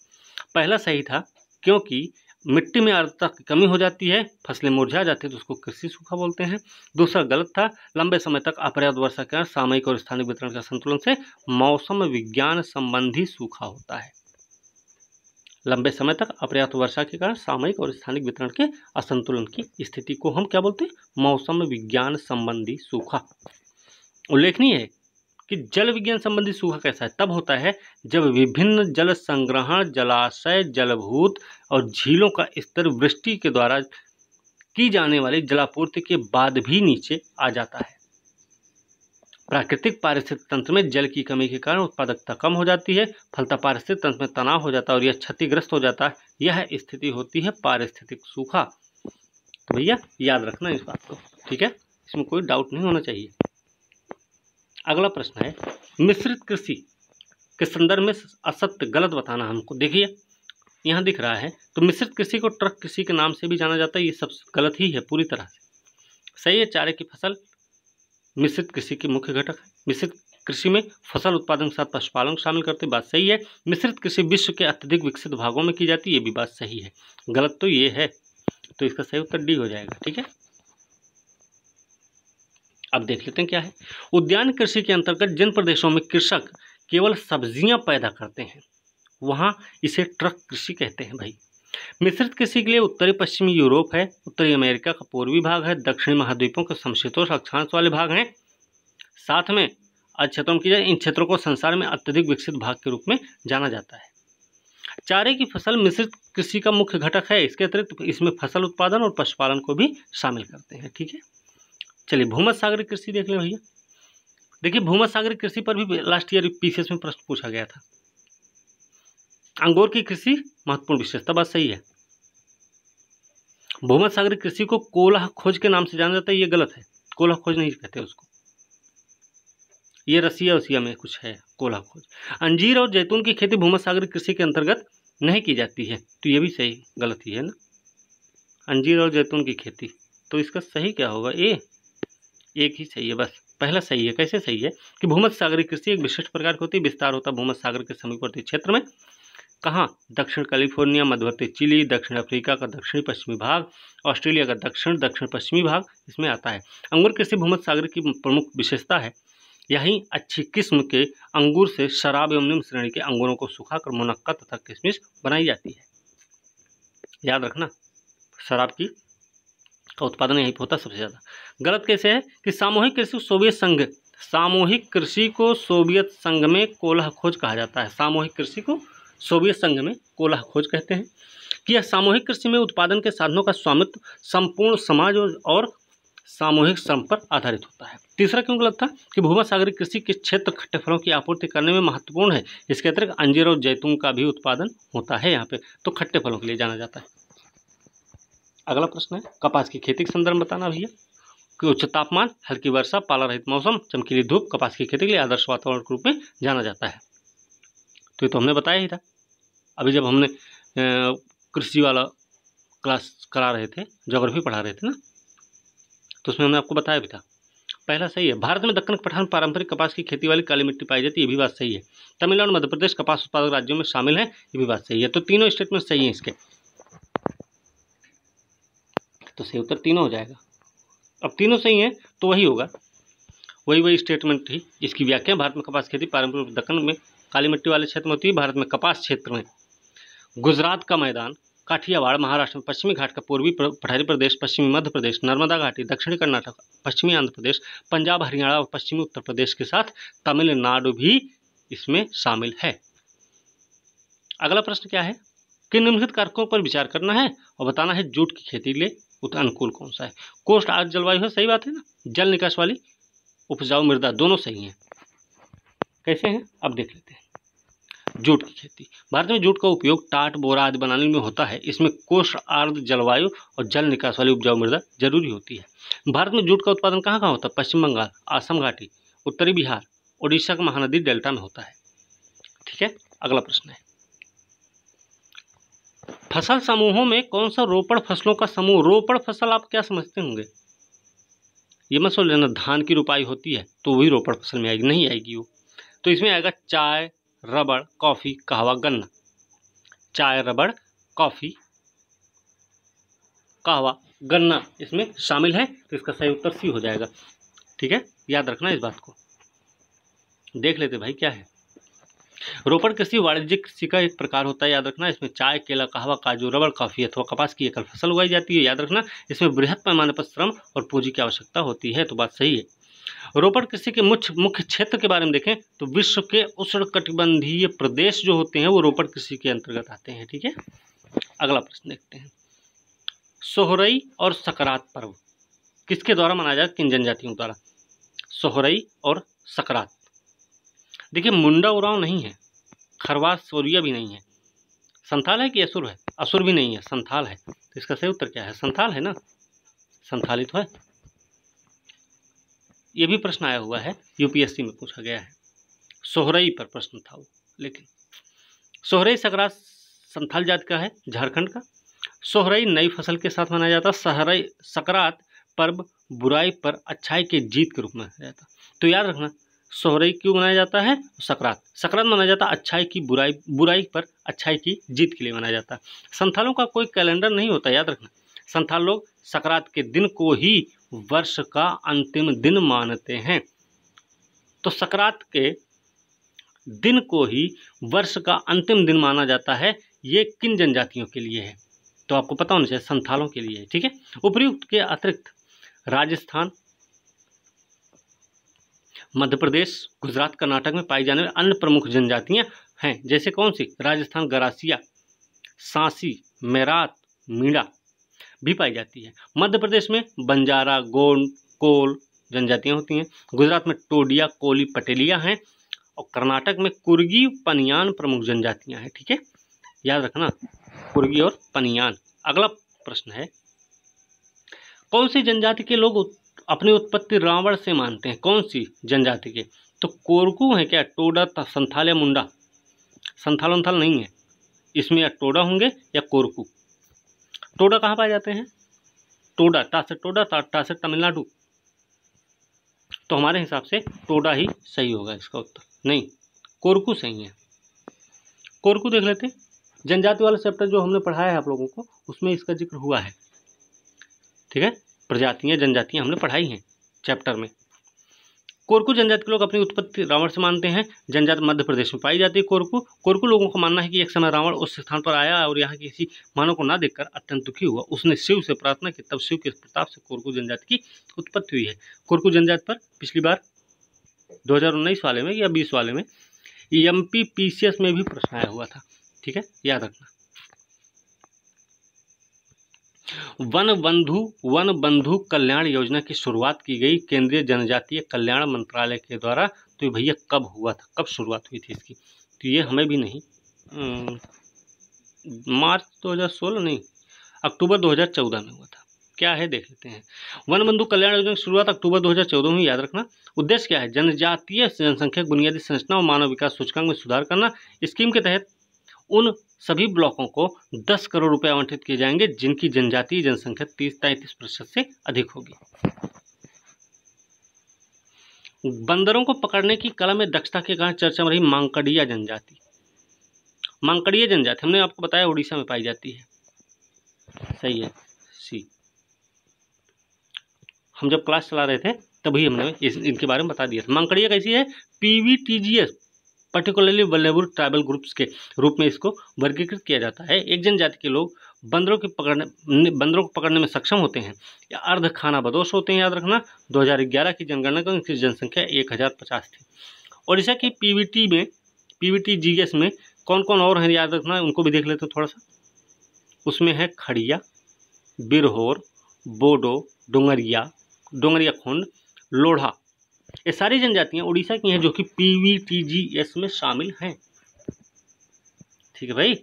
पहला सही था क्योंकि मिट्टी में आर्द्रता की कमी हो जाती है फसलें मुरझा जाती है तो उसको कृषि सूखा बोलते हैं दूसरा गलत था लंबे समय तक अपर्याप्त वर्षा के कारण सामयिक और स्थानीय वितरण का संतुलन से मौसम विज्ञान संबंधी सूखा होता है लंबे समय तक अपर्याप्त वर्षा के कारण सामयिक और स्थानिक वितरण के असंतुलन की स्थिति को हम क्या बोलते हैं मौसम विज्ञान संबंधी सूखा उल्लेखनीय है कि जल विज्ञान संबंधी सूखा कैसा है तब होता है जब विभिन्न जल संग्रहण जलाशय जलभूत और झीलों का स्तर वृष्टि के द्वारा की जाने वाली जलापूर्ति के बाद भी नीचे आ जाता है प्राकृतिक पारिस्थितिक तंत्र में जल की कमी के कारण उत्पादकता कम हो जाती है फलता पारिस्थितिक तंत्र में तनाव हो जाता है और यह क्षतिग्रस्त हो जाता है यह स्थिति होती है पारिस्थितिक सूखा तो भैया याद रखना इस बात को ठीक है इसमें कोई डाउट नहीं होना चाहिए अगला प्रश्न है मिश्रित कृषि के संदर्भ में असत्य गलत बताना हमको देखिए यहाँ दिख रहा है तो मिश्रित कृषि को ट्रक कृषि के नाम से भी जाना जाता है ये सब गलत ही है पूरी तरह से सही है चारे की फसल मिश्रित कृषि के मुख्य घटक है मिश्रित कृषि में फसल उत्पादन के साथ पशुपालन शामिल करते बात सही है मिश्रित कृषि विश्व के अत्यधिक विकसित भागों में की जाती है ये भी बात सही है गलत तो ये है तो इसका सही उत्तर डी हो जाएगा ठीक है अब देख लेते हैं क्या है उद्यान कृषि के अंतर्गत जिन प्रदेशों में कृषक केवल सब्जियां पैदा करते हैं वहाँ इसे ट्रक कृषि कहते हैं भाई मिश्रित कृषि के लिए उत्तरी पश्चिमी यूरोप है उत्तरी अमेरिका का पूर्वी भाग है दक्षिणी महाद्वीपों के समशीतोष अक्षांश वाले भाग हैं साथ में आज क्षेत्रों की जाए इन क्षेत्रों को संसार में अत्यधिक विकसित भाग के रूप में जाना जाता है चारे की फसल मिश्रित कृषि का मुख्य घटक है इसके अतिरिक्त इसमें फसल उत्पादन और पशुपालन को भी शामिल करते हैं ठीक है चलिए भूमत सागर कृषि देख लें भैया देखिए भूमत सागर कृषि पर भी लास्ट ईयर पीसीएस में प्रश्न पूछा गया था अंगूर की कृषि महत्वपूर्ण विशेषता बात सही है भूमत सागर कृषि को कोला खोज के नाम से जाना जाता है ये गलत है कोला खोज नहीं कहते उसको ये रसिया उसिया में कुछ है कोला खोज अंजीर और जैतून की खेती भूमत सागर कृषि के अंतर्गत नहीं की जाती है तो ये भी सही गलत ही है ना अंजीर और जैतून की खेती तो इसका सही क्या होगा ए एक ही सही है बस पहला सही है कैसे सही है कि भूमध सागरी कृषि एक विशिष्ट प्रकार की होती है विस्तार होता है भूमध सागर के समीपवर्ती क्षेत्र में कहाँ दक्षिण कैलिफोर्निया मध्यवर्ती चिली दक्षिण अफ्रीका का दक्षिण पश्चिमी भाग ऑस्ट्रेलिया का दक्षिण दक्षिण पश्चिमी भाग इसमें आता है अंगूर कृषि भूमध्य सागर की प्रमुख विशेषता है यही अच्छी किस्म के अंगूर से शराब एवं निम्न श्रेणी के अंगूरों को सुखाकर मुनक्का तथा किशमिश बनाई जाती है याद रखना शराब की का उत्पादन यहीं पर होता है सबसे ज़्यादा गलत कैसे है कि सामूहिक कृषि सोवियत संघ सामूहिक कृषि को सोवियत संघ में कोलह खोज कहा जाता है सामूहिक कृषि को सोवियत संघ में कोलह खोज कहते हैं कि यह सामूहिक कृषि में उत्पादन के साधनों का स्वामित्व संपूर्ण समाज और सामूहिक श्रम पर आधारित होता है तीसरा क्यों गलत था कि भूमा सागरी कृषि के क्षेत्र खट्टे फलों की आपूर्ति करने में महत्वपूर्ण है इसके अतिरिक्त अंजीर और जैतून का भी उत्पादन होता है यहाँ पे तो खट्टे फलों के लिए जाना जाता है अगला प्रश्न है कपास की खेती के संदर्भ में बताना भैया कि उच्च तापमान हल्की वर्षा पाला रहित मौसम चमकीली धूप कपास की खेती के लिए आदर्श वातावरण के रूप में जाना जाता है तो ये तो हमने बताया ही था अभी जब हमने कृषि वाला क्लास करा रहे थे ज्योग्राफी पढ़ा रहे थे ना तो उसमें हमने आपको बताया भी था पहला सही है भारत में दक्कन पठान पारंपरिक कपास की खेती वाली काली मिट्टी पाई जाती है ये भी बात सही है तमिलनाडु मध्य प्रदेश कपास उत्पादक राज्यों में शामिल है ये भी बात सही है तो तीनों स्टेटमेंट सही है इसके तो सही उत्तर तीनों हो जाएगा अब तीनों सही हैं तो वही होगा वही वही स्टेटमेंट थी इसकी व्याख्या भारत में कपास खेती पारंपरिक दक्कन में काली मिट्टी वाले क्षेत्र में होती है भारत में कपास क्षेत्र में गुजरात का मैदान काठियावाड़ महाराष्ट्र में पश्चिमी घाट का पूर्वी पठारी प्रदेश पश्चिमी मध्य प्रदेश नर्मदा घाटी दक्षिणी कर्नाटक पश्चिमी आंध्र प्रदेश पंजाब हरियाणा और पश्चिमी उत्तर प्रदेश के साथ तमिलनाडु भी इसमें शामिल है अगला प्रश्न क्या है कि निम्नलिखित कारकों पर विचार करना है और बताना है जूट की खेती ले लिए अनुकूल कौन सा है कोष्ट आज जलवायु है सही बात है ना जल निकास वाली उपजाऊ मृदा दोनों सही हैं कैसे हैं अब देख लेते हैं जूट की खेती भारत में जूट का उपयोग टाट बोरा आदि बनाने में होता है इसमें कोष आर्द्र जलवायु और जल निकास वाली उपजाऊ मृदा जरूरी होती है भारत में जूट का उत्पादन कहाँ कहाँ होता है पश्चिम बंगाल आसम घाटी उत्तरी बिहार उड़ीसा का महानदी डेल्टा में होता है ठीक है अगला प्रश्न है फसल समूहों में कौन सा रोपण फसलों का समूह रोपण फसल आप क्या समझते होंगे ये मत सोच लेना धान की रुपाई होती है तो वही रोपण फसल में आएगी नहीं आएगी वो तो इसमें आएगा चाय रबड़ कॉफ़ी कहवा गन्ना चाय रबड़ कॉफ़ी कहवा गन्ना इसमें शामिल है तो इसका सही उत्तर सी हो जाएगा ठीक है याद रखना इस बात को देख लेते भाई क्या है रोपण कृषि वाणिज्यिक कृषि का एक प्रकार होता है याद रखना इसमें चाय केला कहवा काजू रबड़ काफी अथवा कपास की एकल फसल उगाई जाती है याद रखना इसमें बृहद पैमाने पर श्रम और पूंजी की आवश्यकता होती है तो बात सही है रोपण कृषि के मुख्य मुख्य क्षेत्र के बारे में देखें तो विश्व के उष्णकटिबंधीय प्रदेश जो होते हैं वो रोपण कृषि के अंतर्गत आते हैं ठीक है अगला प्रश्न देखते हैं सोहरई और सकरात पर्व किसके द्वारा मनाया जाता है किन जनजातियों द्वारा सोहरई और सकरात देखिए मुंडा उराव नहीं है खरवास सोरिया भी नहीं है संथाल है कि असुर है असुर भी नहीं है संथाल है तो इसका सही उत्तर क्या है संथाल है ना संथालित है ये भी प्रश्न आया हुआ है यूपीएससी में पूछा गया है सोहरई पर प्रश्न था वो लेकिन सोहरई सकरा संथाल जात का है झारखंड का सोहरई नई फसल के साथ मनाया जाता सहरई सकरात पर्व बुराई पर अच्छाई के जीत के रूप में जाता तो याद रखना सोहराई क्यों मनाया जाता है सकरात सकरात मनाया जाता है अच्छाई की बुराई बुराई पर अच्छाई की जीत के लिए मनाया जाता है संथालों का कोई कैलेंडर नहीं होता याद रखना संथाल लोग सकरात के दिन को ही वर्ष का अंतिम दिन मानते हैं तो सकरात के दिन को ही वर्ष का अंतिम दिन माना जाता है ये किन जनजातियों के लिए है तो आपको पता होना चाहिए संथालों के लिए ठीक है उपयुक्त के अतिरिक्त राजस्थान मध्य प्रदेश गुजरात कर्नाटक में पाई जाने वाली अन्य प्रमुख जनजातियाँ हैं जैसे कौन सी राजस्थान गरासिया सांसी मेरात मीणा भी पाई जाती है मध्य प्रदेश में बंजारा गोंड कोल जनजातियाँ होती हैं गुजरात में टोडिया कोली पटेलिया हैं और कर्नाटक में कुर्गी पनियान प्रमुख जनजातियाँ हैं ठीक है याद रखना कुर्गी और पनियान अगला प्रश्न है कौन सी जनजाति के लोग अपनी उत्पत्ति रावण से मानते हैं कौन सी जनजाति के तो कोरकू है क्या टोडा संथाल या मुंडा संथाल उन्थाल नहीं है इसमें या टोडा होंगे या कोरकू टोडा कहाँ पाए जाते हैं टोडा टा से टोडा टा, टा से तमिलनाडु तो हमारे हिसाब से टोडा ही सही होगा इसका उत्तर नहीं कोरकू सही है कोरकू देख लेते जनजाति वाला चैप्टर जो हमने पढ़ाया है आप लोगों को उसमें इसका जिक्र हुआ है ठीक है प्रजातियाँ जनजातियाँ हमने पढ़ाई हैं चैप्टर में कोरकू जनजाति के लोग अपनी उत्पत्ति रावण से मानते हैं जनजाति मध्य प्रदेश में पाई जाती है कोरकू कोरकू लोगों का मानना है कि एक समय रावण उस स्थान पर आया और यहाँ की किसी मानव को ना देखकर अत्यंत दुखी हुआ उसने शिव से प्रार्थना की तब शिव के प्रताप से कोरकू जनजाति की उत्पत्ति हुई है कोरकू जनजाति पर पिछली बार दो वाले में या बीस वाले में एम e में भी प्रश्न आया हुआ था ठीक है याद रखना वन बंधु वन बंधु कल्याण योजना की शुरुआत की गई केंद्रीय जनजातीय कल्याण मंत्रालय के द्वारा तो भैया कब हुआ था कब शुरुआत हुई थी इसकी तो ये हमें भी नहीं मार्च 2016 नहीं अक्टूबर 2014 में हुआ था क्या है देख लेते हैं वन बंधु कल्याण योजना की शुरुआत अक्टूबर 2014 हजार में याद रखना उद्देश्य क्या है जनजातीय जनसंख्या बुनियादी संरचना और मानव विकास सूचकांक में सुधार करना स्कीम के तहत उन सभी ब्लॉकों को 10 करोड़ रुपए आवंटित किए जाएंगे जिनकी जनजातीय जनसंख्या तीस तैंतीस प्रतिशत से अधिक होगी बंदरों को पकड़ने की कला में दक्षता के कारण चर्चा में रही मांकड़िया जनजाति मांकड़िया जनजाति हमने आपको बताया उड़ीसा में पाई जाती है सही है सी हम जब क्लास चला रहे थे तभी हमने इस, इनके बारे में बता दिया था मांकड़िया कैसी है PVTGs particularly vulnerable tribal groups के रूप में इसको वर्गीकृत किया जाता है एक जनजाति के लोग बंदरों की पकड़ने बंदरों को पकड़ने में सक्षम होते हैं या अर्ध खाना बदोश होते हैं याद रखना 2011 की जनगणना का इनकी जनसंख्या पचास थी ओडिशा की पी में पी जीएस में कौन कौन और हैं याद रखना उनको भी देख लेते हैं थोड़ा सा उसमें है खड़िया बिरहोर बोडो डोंगरिया डोंगरिया खुंड लोढ़ा ये सारी जनजातियाँ उड़ीसा की हैं जो कि पी में शामिल हैं ठीक है भाई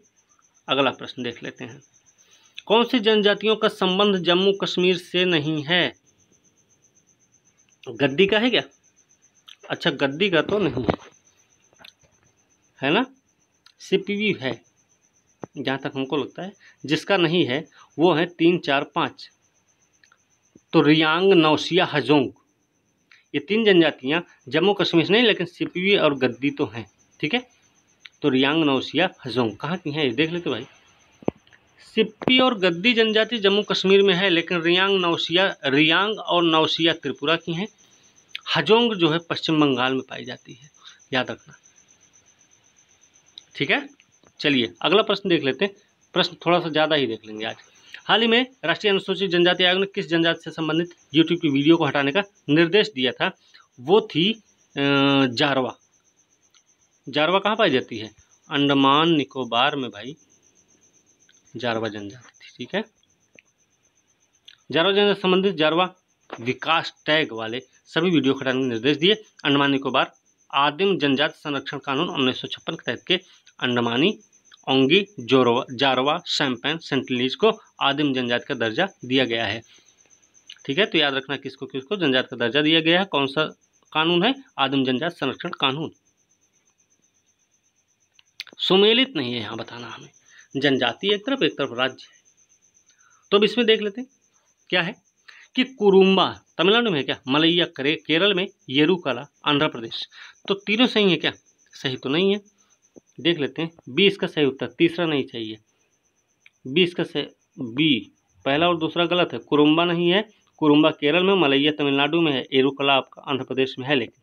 अगला प्रश्न देख लेते हैं कौन सी जनजातियों का संबंध जम्मू कश्मीर से नहीं है गद्दी का है क्या अच्छा गद्दी का तो नहीं है है ना सीपीवी है जहाँ तक हमको लगता है जिसका नहीं है वो है तीन चार पाँच तो रियांग नौशिया हजोंग ये तीन जनजातियाँ जम्मू कश्मीर से नहीं लेकिन सिपवी और गद्दी तो हैं ठीक है तो रियांग नौसिया हजोंग कहाँ की हैं ये देख लेते भाई सिप्पी और गद्दी जनजाति जम्मू कश्मीर में है लेकिन रियांग नौसिया रियांग और नौसिया त्रिपुरा की हैं हजोंग जो है पश्चिम बंगाल में पाई जाती है याद रखना ठीक है चलिए अगला प्रश्न देख लेते हैं प्रश्न थोड़ा सा ज़्यादा ही देख लेंगे आज हाल ही में राष्ट्रीय अनुसूचित जनजाति आयोग ने किस जनजाति से संबंधित यूट्यूब की वीडियो को हटाने का निर्देश दिया था वो थी जारवा जारवा कहाँ पाई जाती है अंडमान निकोबार में भाई जारवा जनजाति थी ठीक है जारवा जनजाति संबंधित जारवा विकास टैग वाले सभी वीडियो हटाने के निर्देश दिए अंडमान निकोबार आदिम जनजाति संरक्षण कानून उन्नीस के तहत के अंडमानी ओंगी जोरवा जारवा सैम्पेन सेंटलीज को आदिम जनजाति का दर्जा दिया गया है ठीक है तो याद रखना किसको किसको जनजाति का दर्जा दिया गया है कौन सा कानून है आदिम जनजाति संरक्षण कानून सुमेलित नहीं है यहाँ बताना हमें जनजाति एक तरफ एक तरफ राज्य है तो अब इसमें देख लेते हैं क्या है कि कुरुम्बा तमिलनाडु में है क्या मलैया करे केरल में येरूकला आंध्र प्रदेश तो तीनों सही है क्या सही तो नहीं है देख लेते हैं बी इसका सही उत्तर तीसरा नहीं चाहिए बी इसका सही बी पहला और दूसरा गलत है कुरुम्बा नहीं है कुरुम्बा केरल में मलैया तमिलनाडु में है एरुकला आपका आंध्र प्रदेश में है लेकिन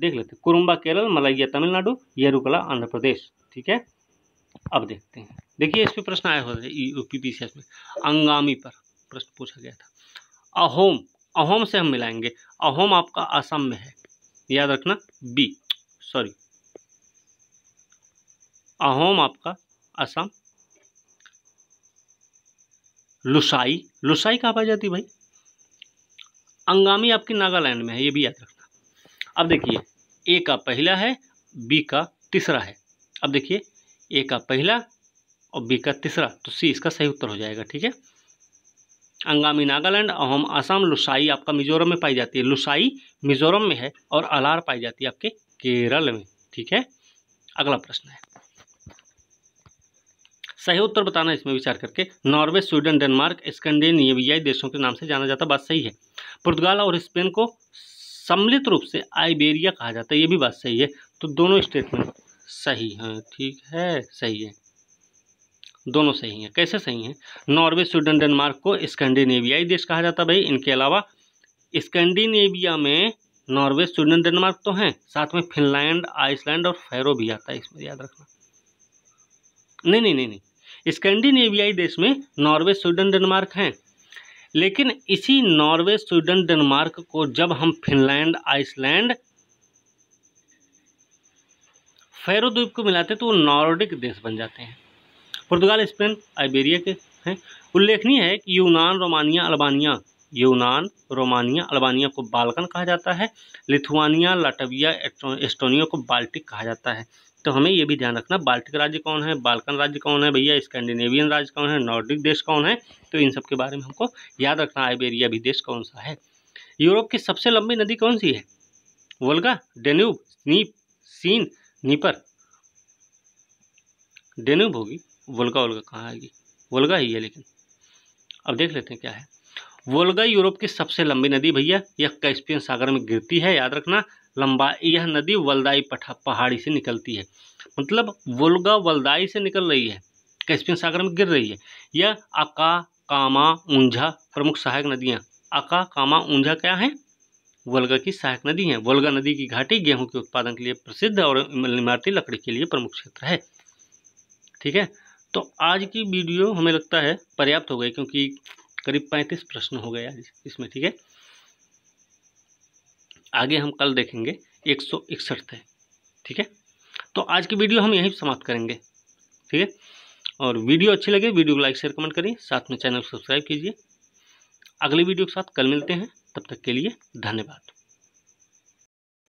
देख लेते हैं कुरुम्बा केरल मलैया तमिलनाडु येरुकला आंध्र प्रदेश ठीक है अब देखते हैं देखिए इस पर प्रश्न आया हुआ यू पी में अंगामी पर प्रश्न पूछा गया था अहोम अहोम से हम मिलाएंगे अहोम आपका असम में है याद रखना बी सॉरी अहोम आपका असम लुसाई लुसाई कहाँ पाई जाती भाई अंगामी आपकी नागालैंड में है ये भी याद रखना अब देखिए ए का पहला है बी का तीसरा है अब देखिए ए का पहला और बी का तीसरा तो सी इसका सही उत्तर हो जाएगा ठीक है अंगामी नागालैंड अहोम असम लुसाई आपका मिजोरम में पाई जाती है लुसाई मिजोरम में है और अलार पाई जाती है आपके केरल में ठीक है अगला प्रश्न है सही उत्तर बताना इसमें विचार करके नॉर्वे स्वीडन डेनमार्क स्कैंडिनेवियाई देशों के नाम से जाना जाता बात सही है पुर्तगाल और स्पेन को सम्मिलित रूप से आइबेरिया कहा जाता है ये भी बात सही है तो दोनों स्टेटमेंट सही हैं ठीक है सही है दोनों सही हैं कैसे सही हैं नॉर्वे स्वीडन डेनमार्क को स्कैंडिनेवियाई देश कहा जाता भाई इनके अलावा स्कैंडिनेविया में नॉर्वे स्वीडन डेनमार्क तो हैं साथ में फिनलैंड आइसलैंड और फैरो भी आता है इसमें याद रखना नहीं नहीं नहीं नहीं स्कैंडिनेवियाई देश में नॉर्वे स्वीडन डेनमार्क हैं लेकिन इसी नॉर्वे स्वीडन डेनमार्क को जब हम फिनलैंड आइसलैंड फेरो द्वीप को मिलाते हैं तो वो नॉर्डिक देश बन जाते हैं पुर्तगाल स्पेन आइबेरिया के हैं उल्लेखनीय है कि यूनान रोमानिया अल्बानिया यूनान रोमानिया अल्बानिया को बालकन कहा जाता है लिथुआनिया लाटविया एस्टोनिया को बाल्टिक कहा जाता है तो हमें ये भी ध्यान रखना बाल्टिक राज्य कौन है बाल्कन राज्य कौन है भैया स्कैंडिनेवियन राज्य कौन है नॉर्डिक देश कौन है तो इन सब के बारे में हमको याद रखना आइबेरिया भी देश कौन सा है यूरोप की सबसे लंबी नदी कौन सी है वोल्गा डेन्यूब नीप सीन नीपर डेन्यूब होगी वोल्गा वोल्गा कहाँ आएगी वोल्गा ही है लेकिन अब देख लेते हैं क्या है वोल्गा यूरोप की सबसे लंबी नदी भैया यह कैस्पियन सागर में गिरती है याद रखना लंबा यह नदी वलदाई पठा पहाड़ी से निकलती है मतलब वोल्गा वलदाई से निकल रही है कैस्पियन सागर में गिर रही है यह अका कामा ऊंझा प्रमुख सहायक नदियाँ अका कामा ऊंझा क्या है वलगा की सहायक नदी है वोलगा नदी की घाटी गेहूं के उत्पादन के लिए प्रसिद्ध और इमारती लकड़ी के लिए प्रमुख क्षेत्र है ठीक है तो आज की वीडियो हमें लगता है पर्याप्त हो गई क्योंकि करीब पैंतीस प्रश्न हो गए आज इसमें ठीक है आगे हम कल देखेंगे एक सौ इकसठ थे ठीक है तो आज की वीडियो हम यहीं समाप्त करेंगे ठीक है और वीडियो अच्छी लगे वीडियो को लाइक शेयर कमेंट करिए साथ में चैनल को सब्सक्राइब कीजिए अगले वीडियो के साथ कल मिलते हैं तब तक के लिए धन्यवाद